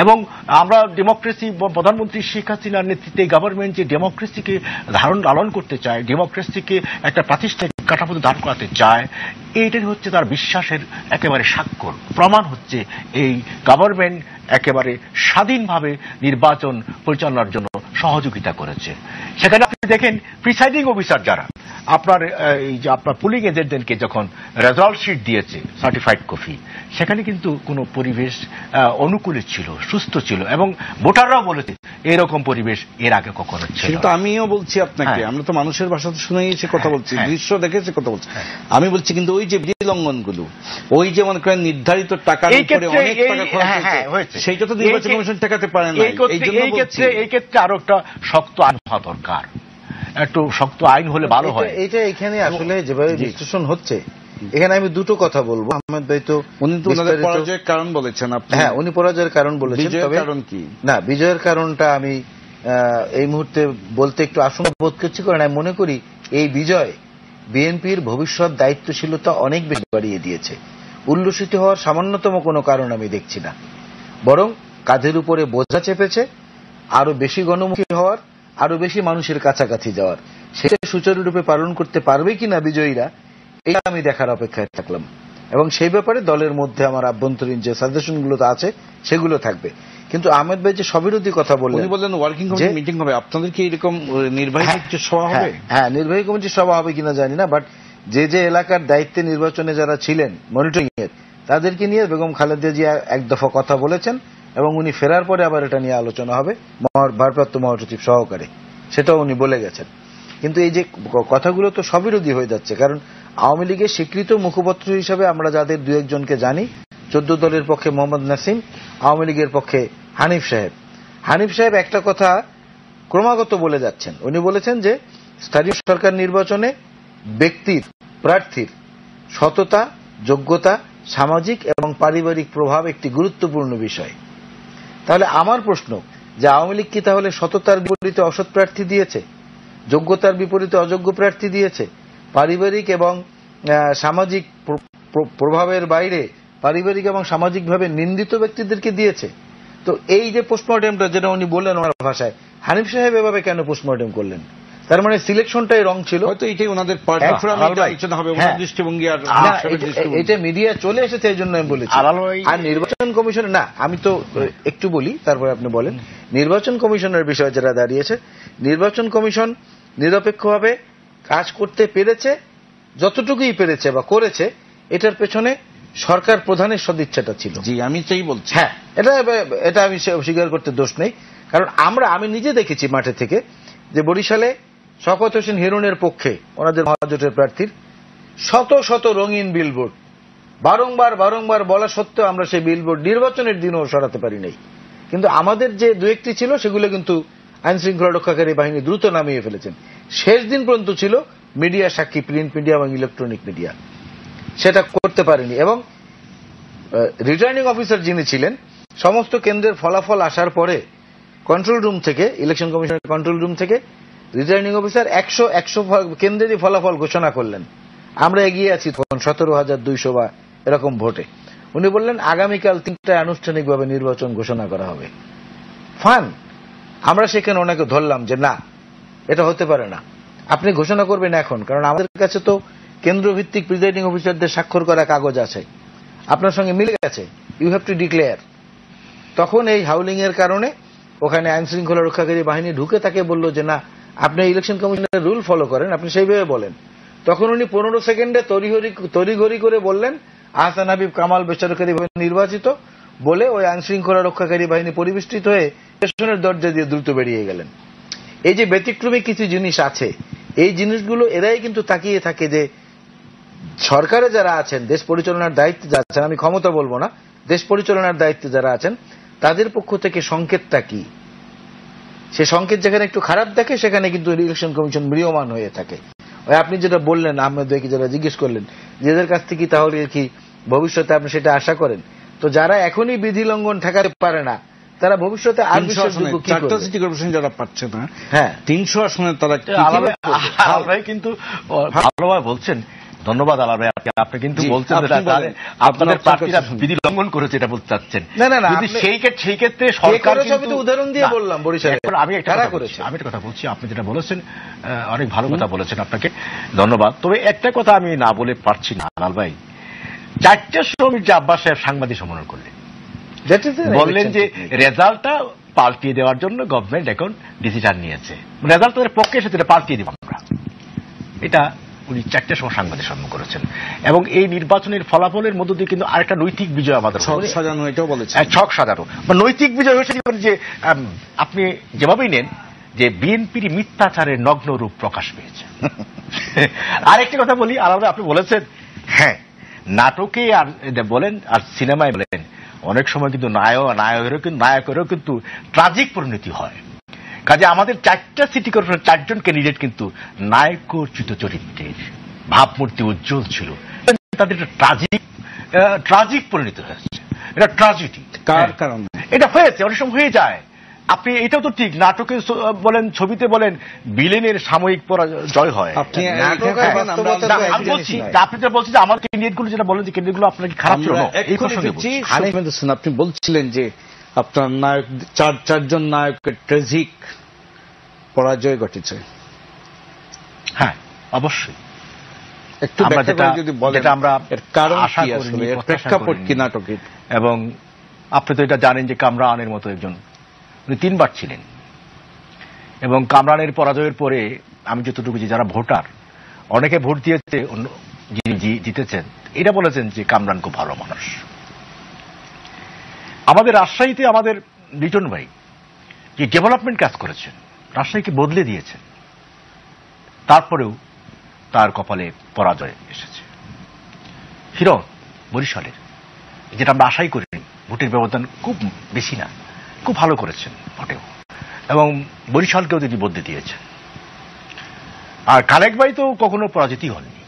এবং আমরা ডেমোক্রেসি প্রধানমন্ত্রী শেখ হাসিনার নেতৃত্বে গভর্নমেন্ট যে ডেমোক্রেসিকে ধারণ লালন করতে চায় ডেমোক্রেসিকে একটা প্রাতিষ্ঠানিক কাঠামোতে দাঁড় করাতে চায় এইটাই হচ্ছে তার বিশ্বাসের একেবারে স্বাক্ষর প্রমাণ হচ্ছে এই গভর্নমেন্ট একেবারে স্বাধীনভাবে নির্বাচন পরিচালনার জন্য সহযোগিতা করেছে সেখানে আপনি দেখেন প্রিসাইডিং অফিসার যারা আপনার এই যে আপনার পুলিং এজেন্টদেরকে যখন রেজাল্ট শিট দিয়েছে সার্টিফাইড কফি সেখানে কিন্তু কোন পরিবেশ অনুকূলে ছিল সুস্থ ছিল এবং ভোটাররাও বলেছে এরকম পরিবেশ এর আগে কখনো ছিল তো আমিও বলছি আপনাকে হ্যাঁ। আমরা তো মানুষের ভাষা তো শুনেই সে কথা হ্যাঁ, বলছি হ্যাঁ। দৃশ্য দেখেছে কথা বলছি আমি বলছি কিন্তু ওই যে বিলঙ্গন গুলো ওই যে মনে করেন নির্ধারিত টাকা সেইটা তো নির্বাচন কমিশন ঠেকাতে পারেন এই ক্ষেত্রে এই ক্ষেত্রে আরো একটা শক্ত আবহাওয়া দরকার একটু শক্ত আইন হলে ভালো হয় এটা এখানে আসলে যেভাবে বিশ্লেষণ হচ্ছে এখানে আমি দুটো কথা বলবো আহমেদ ভাই তো উনি তো পরাজয়ের কারণ বলেছেন আপনি হ্যাঁ উনি পরাজয়ের কারণ বলেছেন তবে কারণ কি না বিজয়ের কারণটা আমি এই মুহূর্তে বলতে একটু আশঙ্কা বোধ করছি কারণ আমি মনে করি এই বিজয় বিএনপির ভবিষ্যৎ দায়িত্বশীলতা অনেক বেশি বাড়িয়ে দিয়েছে উল্লসিত হওয়ার সামান্যতম কোনো কারণ আমি দেখছি না বরং কাঁধের উপরে বোঝা চেপেছে আরো বেশি গণমুখী হওয়ার আরো বেশি মানুষের কাছাকাছি যাওয়ার সেটা সুচারুরূপে পালন করতে পারবে কিনা বিজয়ীরা এটা আমি দেখার অপেক্ষায় থাকলাম এবং সেই ব্যাপারে দলের মধ্যে আমার আভ্যন্তরীণ যে সাজেশনগুলো আছে সেগুলো থাকবে কিন্তু আহমেদ ভাই যে সবিরোধী কথা বললেন বললেন ওয়ার্কিং কমিটি মিটিং হবে আপনাদের কি এরকম নির্বাহী হ্যাঁ, কমিটির সভা হ্যাঁ, হবে হ্যাঁ নির্বাহী কমিটির সভা হবে কিনা জানি না বাট যে যে এলাকার দায়িত্বে নির্বাচনে যারা ছিলেন মনিটরিং এর তাদেরকে নিয়ে বেগম খালেদা জিয়া এক দফা কথা বলেছেন এবং উনি ফেরার পরে আবার এটা নিয়ে আলোচনা হবে ভারপ্রাপ্ত মহাসচিব সহকারে সেটাও উনি বলে গেছেন কিন্তু এই যে কথাগুলো তো সবিরোধী হয়ে যাচ্ছে কারণ আওয়ামী লীগের স্বীকৃত মুখপত্র হিসাবে আমরা যাদের দু একজনকে জানি চোদ্দ দলের পক্ষে মোহাম্মদ নাসিম আওয়ামী লীগের পক্ষে হানিফ সাহেব হানিফ সাহেব একটা কথা ক্রমাগত বলে যাচ্ছেন উনি বলেছেন যে স্থানীয় সরকার নির্বাচনে ব্যক্তির প্রার্থীর সততা যোগ্যতা সামাজিক এবং পারিবারিক প্রভাব একটি গুরুত্বপূর্ণ বিষয় তাহলে আমার প্রশ্ন যে আওয়ামী লীগ কি তাহলে সততার বিপরীতে অসৎ প্রার্থী দিয়েছে যোগ্যতার বিপরীতে অযোগ্য প্রার্থী দিয়েছে পারিবারিক এবং সামাজিক প্রভাবের বাইরে পারিবারিক এবং সামাজিকভাবে নিন্দিত ব্যক্তিদেরকে দিয়েছে তো এই যে পোস্টমর্টেমটা যেটা উনি বললেন ওনার ভাষায় হানিফ সাহেব এভাবে কেন পোস্টমর্টম করলেন তার মানে সিলেকশনটাই রং ছিল হয়তো এটাই ওনাদের হ্যাঁ, হ্যাঁ। দৃষ্টিভঙ্গি আর এটা মিডিয়া চলে এসেছে এই জন্য আমি বলেছি আর নির্বাচন কমিশন না আমি তো একটু বলি তারপরে আপনি বলেন নির্বাচন কমিশনের বিষয়ে যারা দাঁড়িয়েছে নির্বাচন কমিশন নিরপেক্ষভাবে কাজ করতে পেরেছে যতটুকুই পেরেছে বা করেছে এটার পেছনে সরকার প্রধানের সদিচ্ছাটা ছিল জি আমি তাই বলছি হ্যাঁ এটা এটা আমি স্বীকার করতে দোষ নেই কারণ আমরা আমি নিজে দেখেছি মাঠে থেকে যে বরিশালে শকত হোসেন হিরণের পক্ষে ওনাদের মহাজোটের প্রার্থীর শত শত রঙিন বিলবোর্ড বারংবার বারংবার বলা সত্ত্বেও আমরা সেই বিলবোর্ড নির্বাচনের দিনও সরাতে পারি নাই কিন্তু আমাদের যে দু একটি ছিল সেগুলো কিন্তু আইন শৃঙ্খলা রক্ষাকারী বাহিনী দ্রুত নামিয়ে ফেলেছেন শেষ দিন পর্যন্ত ছিল মিডিয়া সাক্ষী প্রিন্ট মিডিয়া এবং ইলেকট্রনিক মিডিয়া সেটা করতে পারেনি এবং রিটার্নিং অফিসার যিনি ছিলেন সমস্ত কেন্দ্রের ফলাফল আসার পরে কন্ট্রোল রুম থেকে ইলেকশন কমিশনের কন্ট্রোল রুম থেকে রিটার্নিং অফিসার একশো একশো কেন্দ্রেরই ফলাফল ঘোষণা করলেন আমরা এগিয়ে আছি তখন সতেরো হাজার দুইশো বা এরকম ভোটে উনি বললেন আগামীকাল তিনটায় আনুষ্ঠানিকভাবে নির্বাচন ঘোষণা করা হবে ফান আমরা সেখানে ওনাকে ধরলাম যে না এটা হতে পারে না আপনি ঘোষণা করবেন এখন কারণ আমাদের কাছে তো কেন্দ্রভিত্তিক প্রিজাইডিং অফিসারদের স্বাক্ষর করা কাগজ আছে আপনার সঙ্গে মিলে গেছে ইউ হ্যাভ টু ডিক্লেয়ার তখন এই হাউলিং এর কারণে ওখানে আইন শৃঙ্খলা রক্ষাকারী বাহিনী ঢুকে তাকে বলল যে না আপনি ইলেকশন কমিশনের রুল ফলো করেন আপনি সেইভাবে বলেন তখন উনি পনেরো সেকেন্ডে তরিঘরি করে বললেন আহসান হাবিব কামাল বেসরকারি নির্বাচিত বলে ওই আইন শৃঙ্খলা রক্ষাকারী বাহিনী পরিবেষ্টিত হয়ে স্টেশনের দরজা দিয়ে দ্রুত বেরিয়ে গেলেন এই যে ব্যতিক্রমী কিছু জিনিস আছে এই জিনিসগুলো এরাই কিন্তু তাকিয়ে থাকে যে সরকারে যারা আছেন দেশ পরিচালনার দায়িত্বে আছেন আমি ক্ষমতা বলবো না দেশ পরিচালনার দায়িত্বে যারা আছেন তাদের পক্ষ থেকে সংকেতটা কি সে সংকেত যেখানে একটু খারাপ দেখে সেখানে কিন্তু ইলেকশন কমিশন মৃয়মান হয়ে থাকে আপনি যেটা বললেন আহমেদ ভাইকে যারা জিজ্ঞেস করলেন যাদের কাছ থেকে তাহলে কি ভবিষ্যতে আপনি সেটা আশা করেন তো যারা এখনই বিধি লঙ্ঘন ঠেকাতে পারে না তারা ভবিষ্যতে আর চারটা সিটি কর্পোরেশন যারা পাচ্ছে না হ্যাঁ তিনশো আসনে তারা কিন্তু হ্যাঁ। ভালোভাবে বলছেন ধন্যবাদ আলার ভাই আপনি কিন্তু বলছেন আপনাদের প্রার্থীরা বিধি লঙ্ঘন করেছে এটা বলতে চাচ্ছেন যদি সেই সেই ক্ষেত্রে সরকার উদাহরণ দিয়ে বললাম বরিশাল আমি একটা করেছি আমি একটা কথা বলছি আপনি যেটা বলেছেন অনেক ভালো কথা বলেছেন আপনাকে ধন্যবাদ তবে একটা কথা আমি না বলে পারছি না আলাল ভাই চারটে শ্রমিক যে আব্বাস সাহেব সাংবাদিক সম্মেলন করলেন বললেন যে রেজাল্টটা পাল্টিয়ে দেওয়ার জন্য গভর্নমেন্ট এখন ডিসিশন নিয়েছে রেজাল্ট তাদের পক্ষে সেটা পাল্টিয়ে দিব আমরা এটা উনি চারটে সময় সাংবাদিক সম্মান করেছেন এবং এই নির্বাচনের ফলাফলের মধ্য দিয়ে কিন্তু আরেকটা নৈতিক বিজয় আমাদের সাজানো এটাও বলেছে হ্যাঁ, ছক সাজানো বা নৈতিক বিজয় হয়েছে যে আপনি যেভাবেই নেন যে বিএনপির মিথ্যাচারের নগ্ন রূপ প্রকাশ পেয়েছে আরেকটা কথা বলি আলাদা আপনি বলেছেন হ্যাঁ নাটকে আর বলেন আর সিনেমায় বলেন অনেক সময় কিন্তু নায়ক নায়কেরও কিন্তু নায়কেরও কিন্তু ট্রাজিক পরিণতি হয় কাজে আমাদের চারটা সিটি কর্পোরেশন চারজন ক্যান্ডিডেট কিন্তু নায়কর্চিত চরিত্রের ভাবমূর্তি উজ্জ্বল ছিল তাদের ট্রাজিক ট্রাজিক পরিণত হয়েছে এটা ট্রাজেডি কার হ্যাঁ। কারণে এটা হয়েছে অনেক সময় হয়ে যায় আপনি এটাও তো ঠিক নাটকে বলেন ছবিতে বলেন বিলেনের সাময়িক জয় হয় আপনি হ্যাঁ, হ্যাঁ, বলছি যে আমার ক্যান্ডিডেটগুলো যেটা বলেন যে ক্যান্ডিডেটগুলো আপনার খারাপ ছিল এই প্রসঙ্গে আপনি বলছিলেন যে আপনার নায়ক চার চারজন নায়কের ট্রেজিক পরাজয় ঘটেছে হ্যাঁ অবশ্যই একটু যদি বলেন আমরা এর কারণ প্রেক্ষাপট কি নাটকের এবং আপনি তো এটা জানেন যে কামরানের মতো একজন উনি তিনবার ছিলেন এবং কামরানের পরাজয়ের পরে আমি যতটুকু যে যারা ভোটার অনেকে ভোট দিয়েছে যিনি জিতেছেন এটা বলেছেন যে কামরান খুব ভালো মানুষ আমাদের রাজশাহীতে আমাদের লিটন ভাই যে ডেভেলপমেন্ট কাজ করেছেন রাজশাহীকে বদলে দিয়েছে তারপরেও তার কপালে পরাজয় এসেছে হিরো বরিশালের যেটা আমরা আশাই করি ভোটের ব্যবধান খুব বেশি না খুব ভালো করেছেন ভোটেও এবং বরিশালকেও তিনি বদলে দিয়েছেন আর কালেকবাই তো কখনো পরাজিতই হননি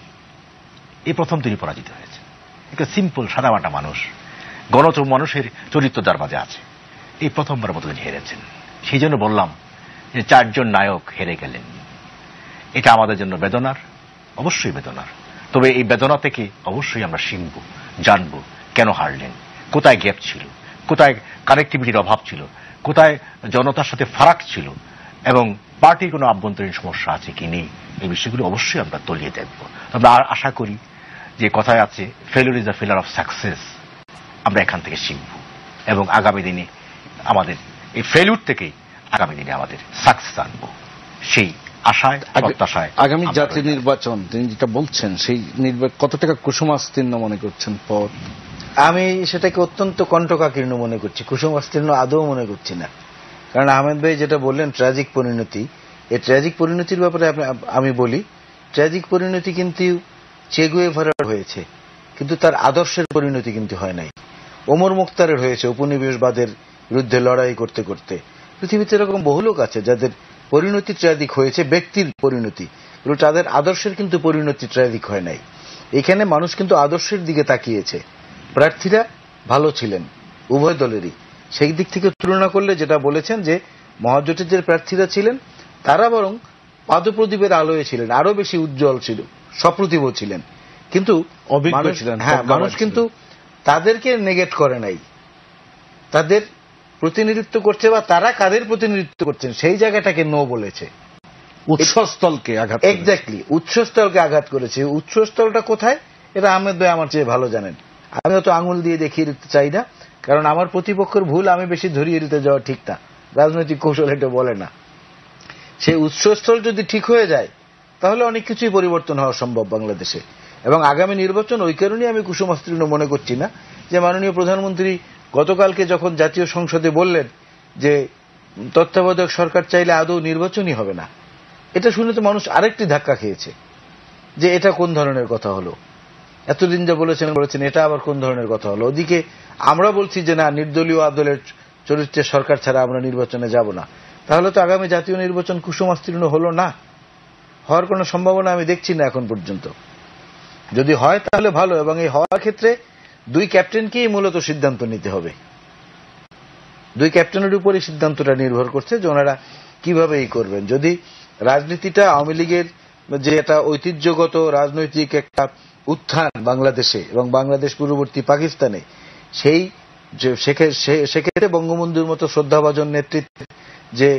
এই প্রথম তিনি পরাজিত হয়েছেন একটা সিম্পল সাদামাটা মানুষ গণচ মানুষের চরিত্র দরবাজে আছে এই প্রথমবার মতো তিনি হেরেছেন সেই জন্য বললাম যে চারজন নায়ক হেরে গেলেন এটা আমাদের জন্য বেদনার অবশ্যই বেদনার তবে এই বেদনা থেকে অবশ্যই আমরা শিখব জানব কেন হারলেন কোথায় গ্যাপ ছিল কোথায় কানেক্টিভিটির অভাব ছিল কোথায় জনতার সাথে ফারাক ছিল এবং পার্টির কোনো আভ্যন্তরীণ সমস্যা আছে কি নেই এই বিষয়গুলো অবশ্যই আমরা তলিয়ে দেখব আমরা আশা করি যে কথায় আছে failure is the pillar of success আমরা এখান থেকে শিখব এবং আগামী দিনে আমাদের এই ফেলুর থেকেই আগামী দিনে আমাদের সাকসেস আনবো সেই আশায় প্রত্যাশায় আগামী জাতীয় নির্বাচন তিনি যেটা বলছেন সেই নির্বাচন কত টাকা কুসুমাস্তীর্ণ মনে করছেন পথ আমি সেটাকে অত্যন্ত কণ্ঠকাকীর্ণ মনে করছি কুসুমাস্তীর্ণ আদৌ মনে করছি না কারণ আহমেদ ভাই যেটা বললেন ট্র্যাজিক পরিণতি এই ট্র্যাজিক পরিণতির ব্যাপারে আমি বলি ট্র্যাজিক পরিণতি কিন্তু চেগুয়ে ভরার হয়েছে কিন্তু তার আদর্শের পরিণতি কিন্তু হয় নাই ওমর মুক্তারের হয়েছে উপনিবেশবাদের বিরুদ্ধে লড়াই করতে করতে পৃথিবীতে এরকম বহু লোক আছে যাদের পরিণতি ট্র্যাজিক হয়েছে ব্যক্তির পরিণতি কিন্তু তাদের আদর্শের কিন্তু পরিণতি ট্র্যাজিক হয় নাই এখানে মানুষ কিন্তু আদর্শের দিকে তাকিয়েছে প্রার্থীরা ভালো ছিলেন উভয় দলেরই সেই দিক থেকে তুলনা করলে যেটা বলেছেন যে মহাজোটের যে প্রার্থীরা ছিলেন তারা বরং পাদপ্রদীপের আলোয় ছিলেন আরো বেশি উজ্জ্বল ছিল সপ্রতিভ ছিলেন কিন্তু হ্যাঁ, মানুষ কিন্তু তাদেরকে নেগেট করে নাই তাদের প্রতিনিধিত্ব করছে বা তারা কাদের প্রতিনিধিত্ব করছেন সেই জায়গাটাকে নো বলেছে উৎসস্থলকে আঘাত এক্স্যাক্টলি উৎসস্থলকে আঘাত করেছে উৎসস্থলটা কোথায় এটা আহমেদ ভাই আমার চেয়ে ভালো জানেন আমি হয়তো আঙুল দিয়ে দেখিয়ে দিতে চাই না কারণ আমার প্রতিপক্ষের ভুল আমি বেশি ধরিয়ে দিতে যাওয়া ঠিক না রাজনৈতিক কৌশল এটা বলে না সেই উৎসস্থল যদি ঠিক হয়ে যায় তাহলে অনেক কিছুই পরিবর্তন হওয়া সম্ভব বাংলাদেশে এবং আগামী নির্বাচন ওই কারণেই আমি কুসুমাস্তীর্ণ মনে করছি না যে মাননীয় প্রধানমন্ত্রী গতকালকে যখন জাতীয় সংসদে বললেন যে তত্ত্বাবধায়ক সরকার চাইলে আদৌ নির্বাচনই হবে না এটা শুনে তো মানুষ আরেকটি ধাক্কা খেয়েছে যে এটা কোন ধরনের কথা হলো এতদিন যা বলেছেন বলেছেন এটা আবার কোন ধরনের কথা হলো ওদিকে আমরা বলছি যে না নির্দলীয় আদলের চরিত্রের সরকার ছাড়া আমরা নির্বাচনে যাব না তাহলে তো আগামী জাতীয় নির্বাচন কুসমাস্তীর্ণ হলো না হওয়ার কোনো সম্ভাবনা আমি দেখছি না এখন পর্যন্ত যদি হয় তাহলে ভালো এবং এই হওয়ার ক্ষেত্রে দুই ক্যাপ্টেনকেই মূলত সিদ্ধান্ত নিতে হবে দুই ক্যাপ্টেনের উপরে সিদ্ধান্তটা নির্ভর করছে যে ওনারা কিভাবে এই করবেন যদি রাজনীতিটা আওয়ামী লীগের যে এটা ঐতিহ্যগত রাজনৈতিক একটা উত্থান বাংলাদেশে এবং বাংলাদেশ পূর্ববর্তী পাকিস্তানে সেই সেক্ষেত্রে বঙ্গবন্ধুর মতো শ্রদ্ধাভাজন নেতৃত্বে যে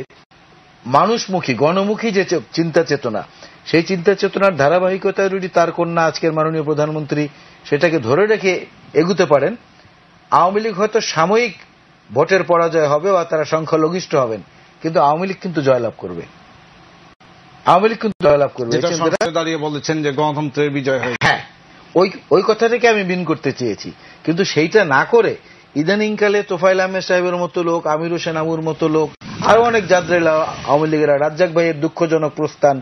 মানুষমুখী গণমুখী যে চিন্তা চেতনা সেই চিন্তা চেতনার ধারাবাহিকতা রুটি তার কন্যা আজকের মাননীয় প্রধানমন্ত্রী সেটাকে ধরে রেখে এগুতে পারেন আওয়ামী লীগ হয়তো সাময়িক ভোটের পরাজয় হবে বা তারা সংখ্যালঘিষ্ঠ হবেন কিন্তু আওয়ামী লীগ কিন্তু জয়লাভ করবে আওয়ামী লীগ কিন্তু জয়লাভ করবে দাঁড়িয়ে বলেছেন যে গণতন্ত্রের বিজয় হয় হ্যাঁ ওই ওই কথাটাকে আমি বিন করতে চেয়েছি কিন্তু সেইটা না করে ইদানিংকালে তোফাইল আহমেদ সাহেবের মতো লোক আমির হোসেন আমুর মতো লোক আরো অনেক যাত্রীরা আওয়ামী লীগের রাজ্জাক ভাইয়ের দুঃখজনক প্রস্থান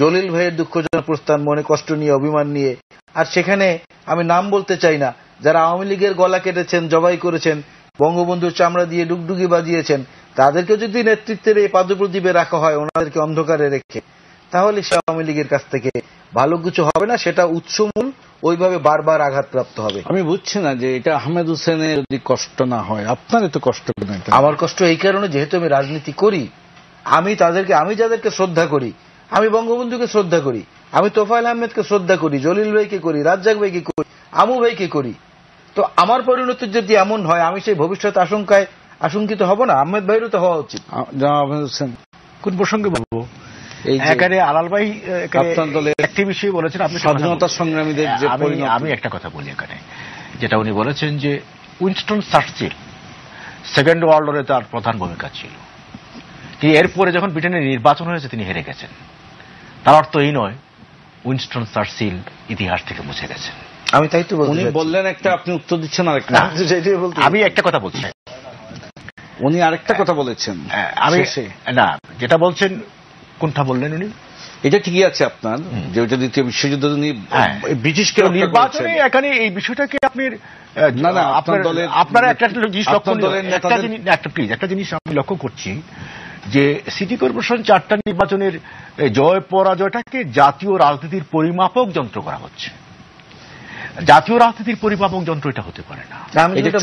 জলিল ভাইয়ের দুঃখজনক প্রস্থান মনে কষ্ট নিয়ে অভিমান নিয়ে আর সেখানে আমি নাম বলতে চাই না যারা আওয়ামী লীগের গলা কেটেছেন জবাই করেছেন বঙ্গবন্ধুর চামড়া দিয়ে ডুগডুগি বাজিয়েছেন তাদেরকে যদি নেতৃত্বের এই পাদপ্রদীপে রাখা হয় ওনাদেরকে অন্ধকারে রেখে তাহলে সে আওয়ামী লীগের কাছ থেকে ভালো কিছু হবে না সেটা উৎসমূল ওইভাবে বারবার আঘাতপ্রাপ্ত হবে আমি বুঝছি না যে এটা আহমেদ হোসেনের যদি কষ্ট না হয় আপনার এত কষ্ট আমার কষ্ট এই কারণে যেহেতু আমি রাজনীতি করি আমি তাদেরকে আমি যাদেরকে শ্রদ্ধা করি আমি বঙ্গবন্ধুকে শ্রদ্ধা করি আমি তোফায়ল আহমেদকে শ্রদ্ধা করি জলিল ভাইকে করি রাজ্জাক ভাইকে করি আমু ভাইকে করি তো আমার পরিণতি যদি এমন হয় আমি সেই ভবিষ্যৎ আশঙ্কায় আশঙ্কিত হব না আহমেদ ভাইরও তো হওয়া উচিত কোন প্রসঙ্গে বলবো আমি একটা কথা বলি এখানে যেটা উনি বলেছেন যে উইনস্টন সার্চিল সেকেন্ড ওয়ার্ল্ড ওয়ারে তার প্রধান ভূমিকা ছিল তিনি এরপরে যখন ব্রিটেনের নির্বাচন হয়েছে তিনি হেরে গেছেন তার অর্থ এই নয় উইনস্টন চার্চিল ইতিহাস থেকে মুছে গেছেন আমি তাই তো উনি বললেন একটা আপনি উত্তর দিচ্ছেন আরেকটা আমি একটা কথা বলছি উনি আরেকটা কথা বলেছেন হ্যাঁ, আমি না যেটা বলছেন কোনটা বললেন উনি এটা ঠিকই আছে আপনার যে ওটা দ্বিতীয় বিশ্বযুদ্ধ উনি হ্যাঁ। ব্রিটিশ কেউ নির্বাচনে এখানে এই বিষয়টাকে আপনি না না আপনার দলের আপনারা একটা জিনিস লক্ষ্য একটা প্লিজ একটা জিনিস আমি লক্ষ্য করছি যে সিটি কর্পোরেশন চারটা নির্বাচনের জয় পরাজয়টাকে জাতীয় রাজনীতির পরিমাপক যন্ত্র করা হচ্ছে জাতীয় রাজনীতির পরিমাপক যন্ত্র এটা হতে পারে না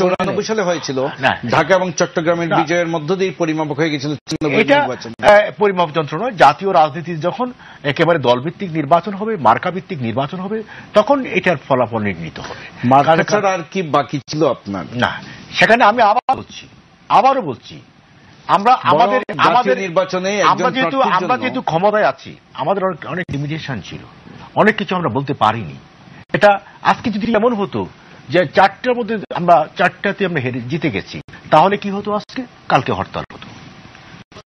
চৌরানব্বই সালে হয়েছিল ঢাকা এবং চট্টগ্রামের বিজয়ের মধ্য দিয়ে পরিমাপক হয়ে গেছিল পরিমাপ যন্ত্র নয় জাতীয় রাজনীতির যখন একেবারে দলভিত্তিক নির্বাচন হবে মার্কাভিত্তিক নির্বাচন হবে তখন এটার ফলাফল নির্ণীত হবে আর কি বাকি ছিল আপনার না সেখানে আমি আবার বলছি আবারও বলছি আমরা আমাদের আমাদের নির্বাচনে আমরা যেহেতু আমরা যেহেতু ক্ষমতায় আছি আমাদের অনেক অনেক লিমিটেশন ছিল অনেক কিছু আমরা বলতে পারিনি এটা আজকে যদি এমন হতো যে চারটার মধ্যে আমরা চারটাতে আমরা হেরে জিতে গেছি তাহলে কি হতো আজকে কালকে হরতাল হতো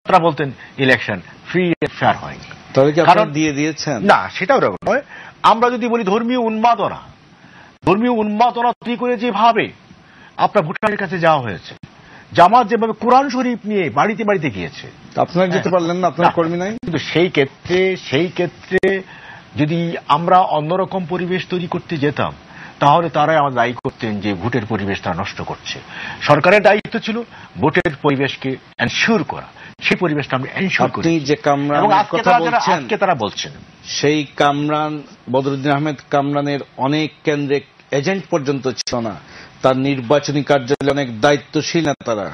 তারা বলতেন ইলেকশন ফ্রি ফেয়ার হয়নি কারণ দিয়ে দিয়েছেন না সেটাও ওরকম নয় আমরা যদি বলি ধর্মীয় উন্মাদনা ধর্মীয় উন্মাদনা তৈরি করে যেভাবে আপনার ভোটারের কাছে যাওয়া হয়েছে জামাত যেভাবে কোরআন শরীফ নিয়ে বাড়িতে বাড়িতে গিয়েছে আপনারা যেতে হ্যাঁ। পারলেন না আপনার কর্মী নাই কিন্তু সেই ক্ষেত্রে সেই ক্ষেত্রে যদি আমরা অন্যরকম পরিবেশ তৈরি করতে যেতাম তাহলে তারাই আমার দায়ী করতেন যে ভোটের পরিবেশ তারা নষ্ট করছে সরকারের দায়িত্ব ছিল ভোটের পরিবেশকে এনশিওর করা সেই পরিবেশটা আমরা এনশিওর করি যে কামরান কথা বলছেন আজকে তারা বলছেন সেই কামরান বদরুদ্দিন আহমেদ কামরানের অনেক কেন্দ্রে এজেন্ট পর্যন্ত ছিল না তার নির্বাচনী কার্যালয়ে অনেক দায়িত্বশীল নেতারা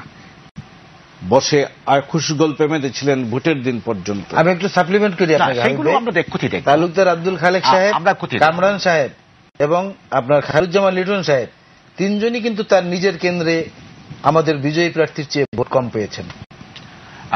বসে আর খুশ গল্পে মেতেছিলেন ভোটের দিন পর্যন্ত আমি একটু সাপ্লিমেন্ট করি তালুকদার আব্দুল খালেক সাহেব কামরান সাহেব এবং আপনার খারুজ্জামান লিটন সাহেব তিনজনই কিন্তু তার নিজের কেন্দ্রে আমাদের বিজয়ী প্রার্থীর চেয়ে ভোট কম পেয়েছেন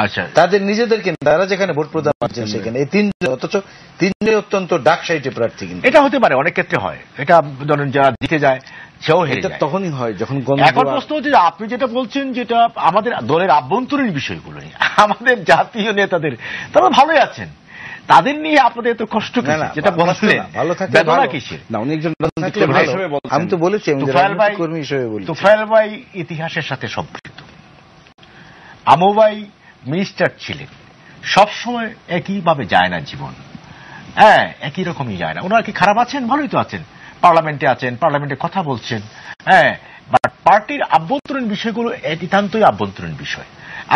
আচ্ছা তাদের নিজেদের কেন্দ্র তারা যেখানে ভোট প্রদান করছেন আচ্ছা। সেখানে এই তিন অথচ তিনজন অত্যন্ত ডাক সাইটে প্রার্থী কিন্তু এটা হতে পারে অনেক ক্ষেত্রে হয় এটা ধরেন যারা দিতে যায় সেও হেরে যায় তখনই হয় যখন এখন প্রশ্ন হচ্ছে আপনি যেটা বলছেন যেটা আমাদের দলের আভ্যন্তরীণ বিষয়গুলো আমাদের জাতীয় নেতাদের তারা ভালোই আছেন তাদের নিয়ে আপনাদের এত কষ্ট যেটা বলছিলেন ভালো বেদনা কিসের না আমি তো বলেছি আমি কর্মী হিসেবে বলি ভাই ইতিহাসের সাথে সম্পৃক্ত আমু ভাই মিনিস্টার ছিলেন সবসময় একইভাবে যায় না জীবন হ্যাঁ একই রকমই যায় না ওনারা কি খারাপ আছেন ভালোই তো আছেন পার্লামেন্টে আছেন পার্লামেন্টে কথা বলছেন হ্যাঁ বাট পার্টির আভ্যন্তরীণ বিষয়গুলো নিতান্তই আভ্যন্তরীণ বিষয়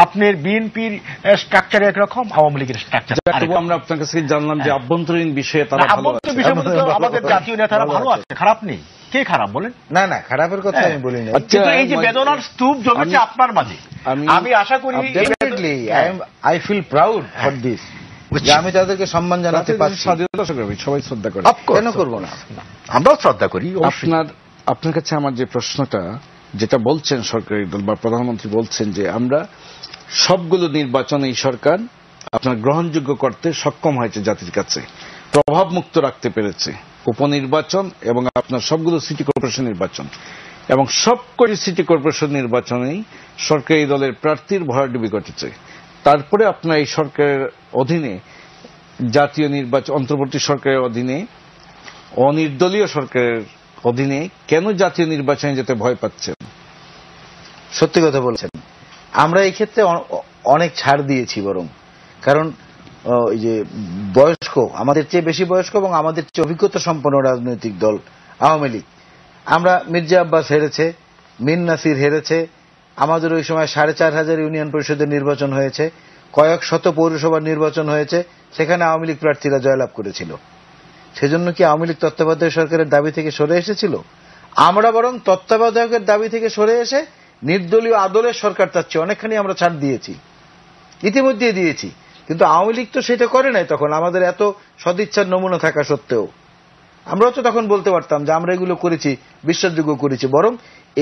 আপনার বিএনপির স্ট্রাকচার একরকম আওয়ামী লীগের স্ট্রাকচার আমরা আপনার কাছে জানলাম যে হ্যাঁ। আভ্যন্তরীণ বিষয়ে তারা হ্যাঁ, আভ্যন্তরীণ বিষয় আমাদের জাতীয় নেতারা ভালো আছে খারাপ নেই কে খারাপ বলেন না না খারাপের কথা হ্যাঁ। আমি বলি না আচ্ছা, কিন্তু এই যে বেদনার স্তূপ জমেছে আপনার মাঝে আমি আশা করি I feel proud for this যে আমি তাদেরকে সম্মান জানাতে পারছি স্বাধীনতা সংগ্রামী সবাই শ্রদ্ধা করি কেন করব না আমরাও শ্রদ্ধা করি আপনার আপনার কাছে আমার যে প্রশ্নটা যেটা বলছেন সরকারি দল বা প্রধানমন্ত্রী বলছেন যে আমরা সবগুলো নির্বাচন এই সরকার আপনার গ্রহণযোগ্য করতে সক্ষম হয়েছে জাতির কাছে প্রভাব মুক্ত রাখতে পেরেছে উপনির্বাচন এবং আপনার সবগুলো সিটি কর্পোরেশন নির্বাচন এবং সবকটি সিটি কর্পোরেশন নির্বাচনেই সরকারি দলের প্রার্থীর ভরাডুবি ঘটেছে তারপরে আপনার এই সরকারের অধীনে জাতীয় নির্বাচন অন্তর্বর্তী সরকারের অধীনে অনির্দলীয় সরকারের অধীনে কেন জাতীয় নির্বাচনে যেতে ভয় পাচ্ছেন সত্যি কথা বলছেন আমরা এই ক্ষেত্রে অনেক ছাড় দিয়েছি বরং কারণ ওই যে বয়স্ক আমাদের চেয়ে বেশি বয়স্ক এবং আমাদের চেয়ে অভিজ্ঞতা সম্পন্ন রাজনৈতিক দল আওয়ামী লীগ আমরা মির্জা আব্বাস হেরেছে মিন নাসির হেরেছে আমাদের ওই সময় সাড়ে চার হাজার ইউনিয়ন পরিষদের নির্বাচন হয়েছে কয়েক শত পৌরসভার নির্বাচন হয়েছে সেখানে আওয়ামী লীগ প্রার্থীরা জয়লাভ করেছিল সেজন্য কি আওয়ামী লীগ তত্ত্বাবধায়ক সরকারের দাবি থেকে সরে এসেছিল আমরা বরং তত্ত্বাবধায়কের দাবি থেকে সরে এসে নির্দলীয় আদলের সরকার চাচ্ছি অনেকখানি আমরা ছাড় দিয়েছি ইতিমধ্যে দিয়েছি কিন্তু আওয়ামী লীগ তো সেটা করে নাই তখন আমাদের এত সদিচ্ছার নমুনা থাকা সত্ত্বেও আমরাও তো তখন বলতে পারতাম যে আমরা এগুলো করেছি বিশ্বাসযোগ্য করেছি বরং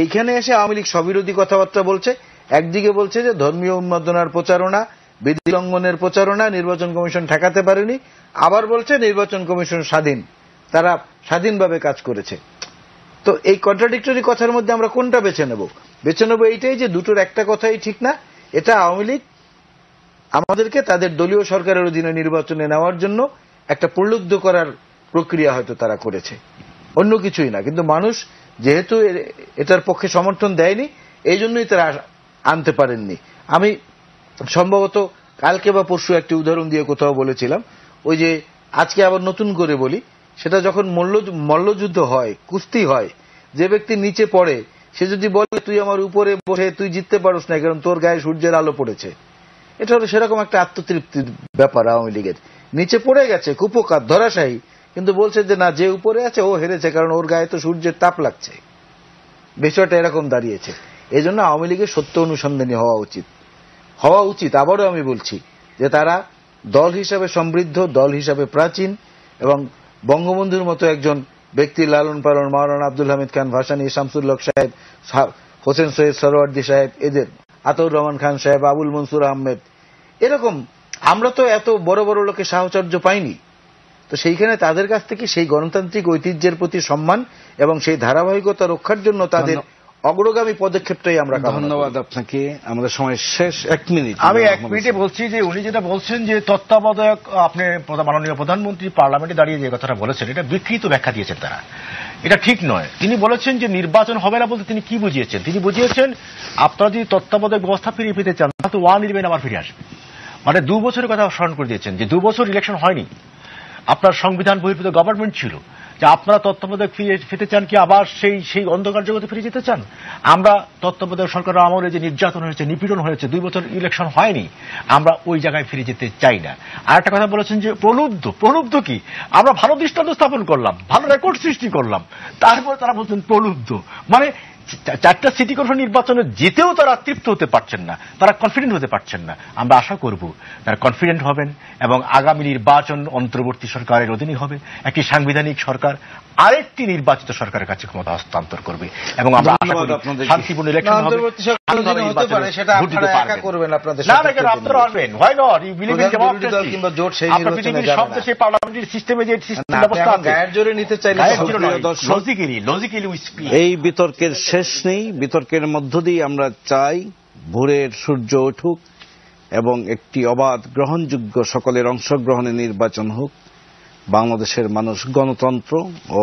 এইখানে এসে আওয়ামী লীগ স্ববিরোধী কথাবার্তা বলছে একদিকে বলছে যে ধর্মীয় উন্মাদনার প্রচারণা বিধি লঙ্ঘনের প্রচারণা নির্বাচন কমিশন ঠেকাতে পারেনি আবার বলছে নির্বাচন কমিশন স্বাধীন তারা স্বাধীনভাবে কাজ করেছে তো এই কন্ট্রাডিক্টরি কথার মধ্যে আমরা কোনটা বেছে নেব বেছে নেব এইটাই যে দুটোর একটা কথাই ঠিক না এটা আওয়ামী লীগ আমাদেরকে তাদের দলীয় সরকারের অধীনে নির্বাচনে নেওয়ার জন্য একটা প্রলুব্ধ করার প্রক্রিয়া হয়তো তারা করেছে অন্য কিছুই না কিন্তু মানুষ যেহেতু এটার পক্ষে সমর্থন দেয়নি এই জন্যই তারা আনতে পারেননি আমি সম্ভবত কালকে বা পরশু একটি উদাহরণ দিয়ে কোথাও বলেছিলাম ওই যে আজকে আবার নতুন করে বলি সেটা যখন মল্ল মল্লযুদ্ধ হয় কুস্তি হয় যে ব্যক্তি নিচে পড়ে সে যদি বলে তুই আমার উপরে বসে তুই জিততে পারস না কারণ তোর গায়ে সূর্যের আলো পড়েছে এটা হলো সেরকম একটা আত্মতৃপ্তির ব্যাপার আওয়ামী লীগের নিচে পড়ে গেছে কুপকার ধরাশায়ী কিন্তু বলছে যে না যে উপরে আছে ও হেরেছে কারণ ওর গায়ে তো সূর্যের তাপ লাগছে বিষয়টা এরকম দাঁড়িয়েছে এই জন্য আওয়ামী লীগের সত্য অনুসন্ধানী হওয়া উচিত হওয়া উচিত আবারও আমি বলছি যে তারা দল হিসাবে সমৃদ্ধ দল হিসাবে প্রাচীন এবং বঙ্গবন্ধুর মতো একজন ব্যক্তি লালন পালন মাওলানা আব্দুল হামিদ খান ভাসানী শামসুল্লক সাহেব হোসেন সৈয়দ সরোয়ার্দি সাহেব এদের আতর রহমান খান সাহেব আবুল মনসুর আহমেদ এরকম আমরা তো এত বড় বড় লোকের সাহচর্য পাইনি তো সেইখানে তাদের কাছ থেকে সেই গণতান্ত্রিক ঐতিহ্যের প্রতি সম্মান এবং সেই ধারাবাহিকতা রক্ষার জন্য তাদের অগ্রগামী পদক্ষেপটাই আমরা ধন্যবাদ আপনাকে আমাদের সময় শেষ এক মিনিট আমি এক মিনিটে বলছি যে উনি যেটা বলছেন যে তত্ত্বাবধায়ক আপনি মাননীয় প্রধানমন্ত্রী পার্লামেন্টে দাঁড়িয়ে যে কথাটা বলেছেন এটা বিকৃত ব্যাখ্যা দিয়েছেন তারা এটা ঠিক নয় তিনি বলেছেন যে নির্বাচন হবে না বলতে তিনি কি বুঝিয়েছেন তিনি বুঝিয়েছেন আপনারা যদি তত্ত্বাবধায়ক ব্যবস্থা ফিরিয়ে পেতে চান তাহলে ওয়ান ইলেভেন আবার ফিরে আসবে মানে দু বছরের কথা স্মরণ করে দিয়েছেন যে দু বছর ইলেকশন হয়নি আপনার সংবিধান বহির্ভূত গভর্নমেন্ট ছিল যে আপনারা তত্ত্বাবধায়ক ফিরে চান কি আবার সেই সেই অন্ধকার জগতে ফিরে যেতে চান আমরা তত্ত্বাবধায়ক সরকারের আমলে যে নির্যাতন হয়েছে নিপীড়ন হয়েছে দুই বছর ইলেকশন হয়নি আমরা ওই জায়গায় ফিরে যেতে চাই না আর একটা কথা বলেছেন যে প্রলুব্ধ প্রলুব্ধ কি আমরা ভালো দৃষ্টান্ত স্থাপন করলাম ভালো রেকর্ড সৃষ্টি করলাম তারপরে তারা বলছেন প্রলুব্ধ মানে চারটা সিটি কর্পোরেশন নির্বাচনে জিতেও তারা তৃপ্ত হতে পারছেন না তারা কনফিডেন্ট হতে পারছেন না আমরা আশা করব তারা কনফিডেন্ট হবেন এবং আগামী নির্বাচন অন্তর্বর্তী সরকারের অধীনে হবে একটি সাংবিধানিক সরকার আরেকটি নির্বাচিত সরকারের কাছে ক্ষমতা হস্তান্তর করবে এবং আমরা শান্তিপূর্ণ এই বিতর্কের শেষ নেই বিতর্কের মধ্য দিয়ে আমরা চাই ভোরের সূর্য উঠুক এবং একটি অবাধ গ্রহণযোগ্য সকলের অংশগ্রহণে নির্বাচন হোক বাংলাদেশের মানুষ গণতন্ত্র ও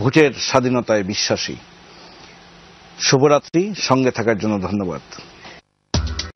ভোটের স্বাধীনতায় বিশ্বাসী শুভরাত্রি সঙ্গে থাকার জন্য ধন্যবাদ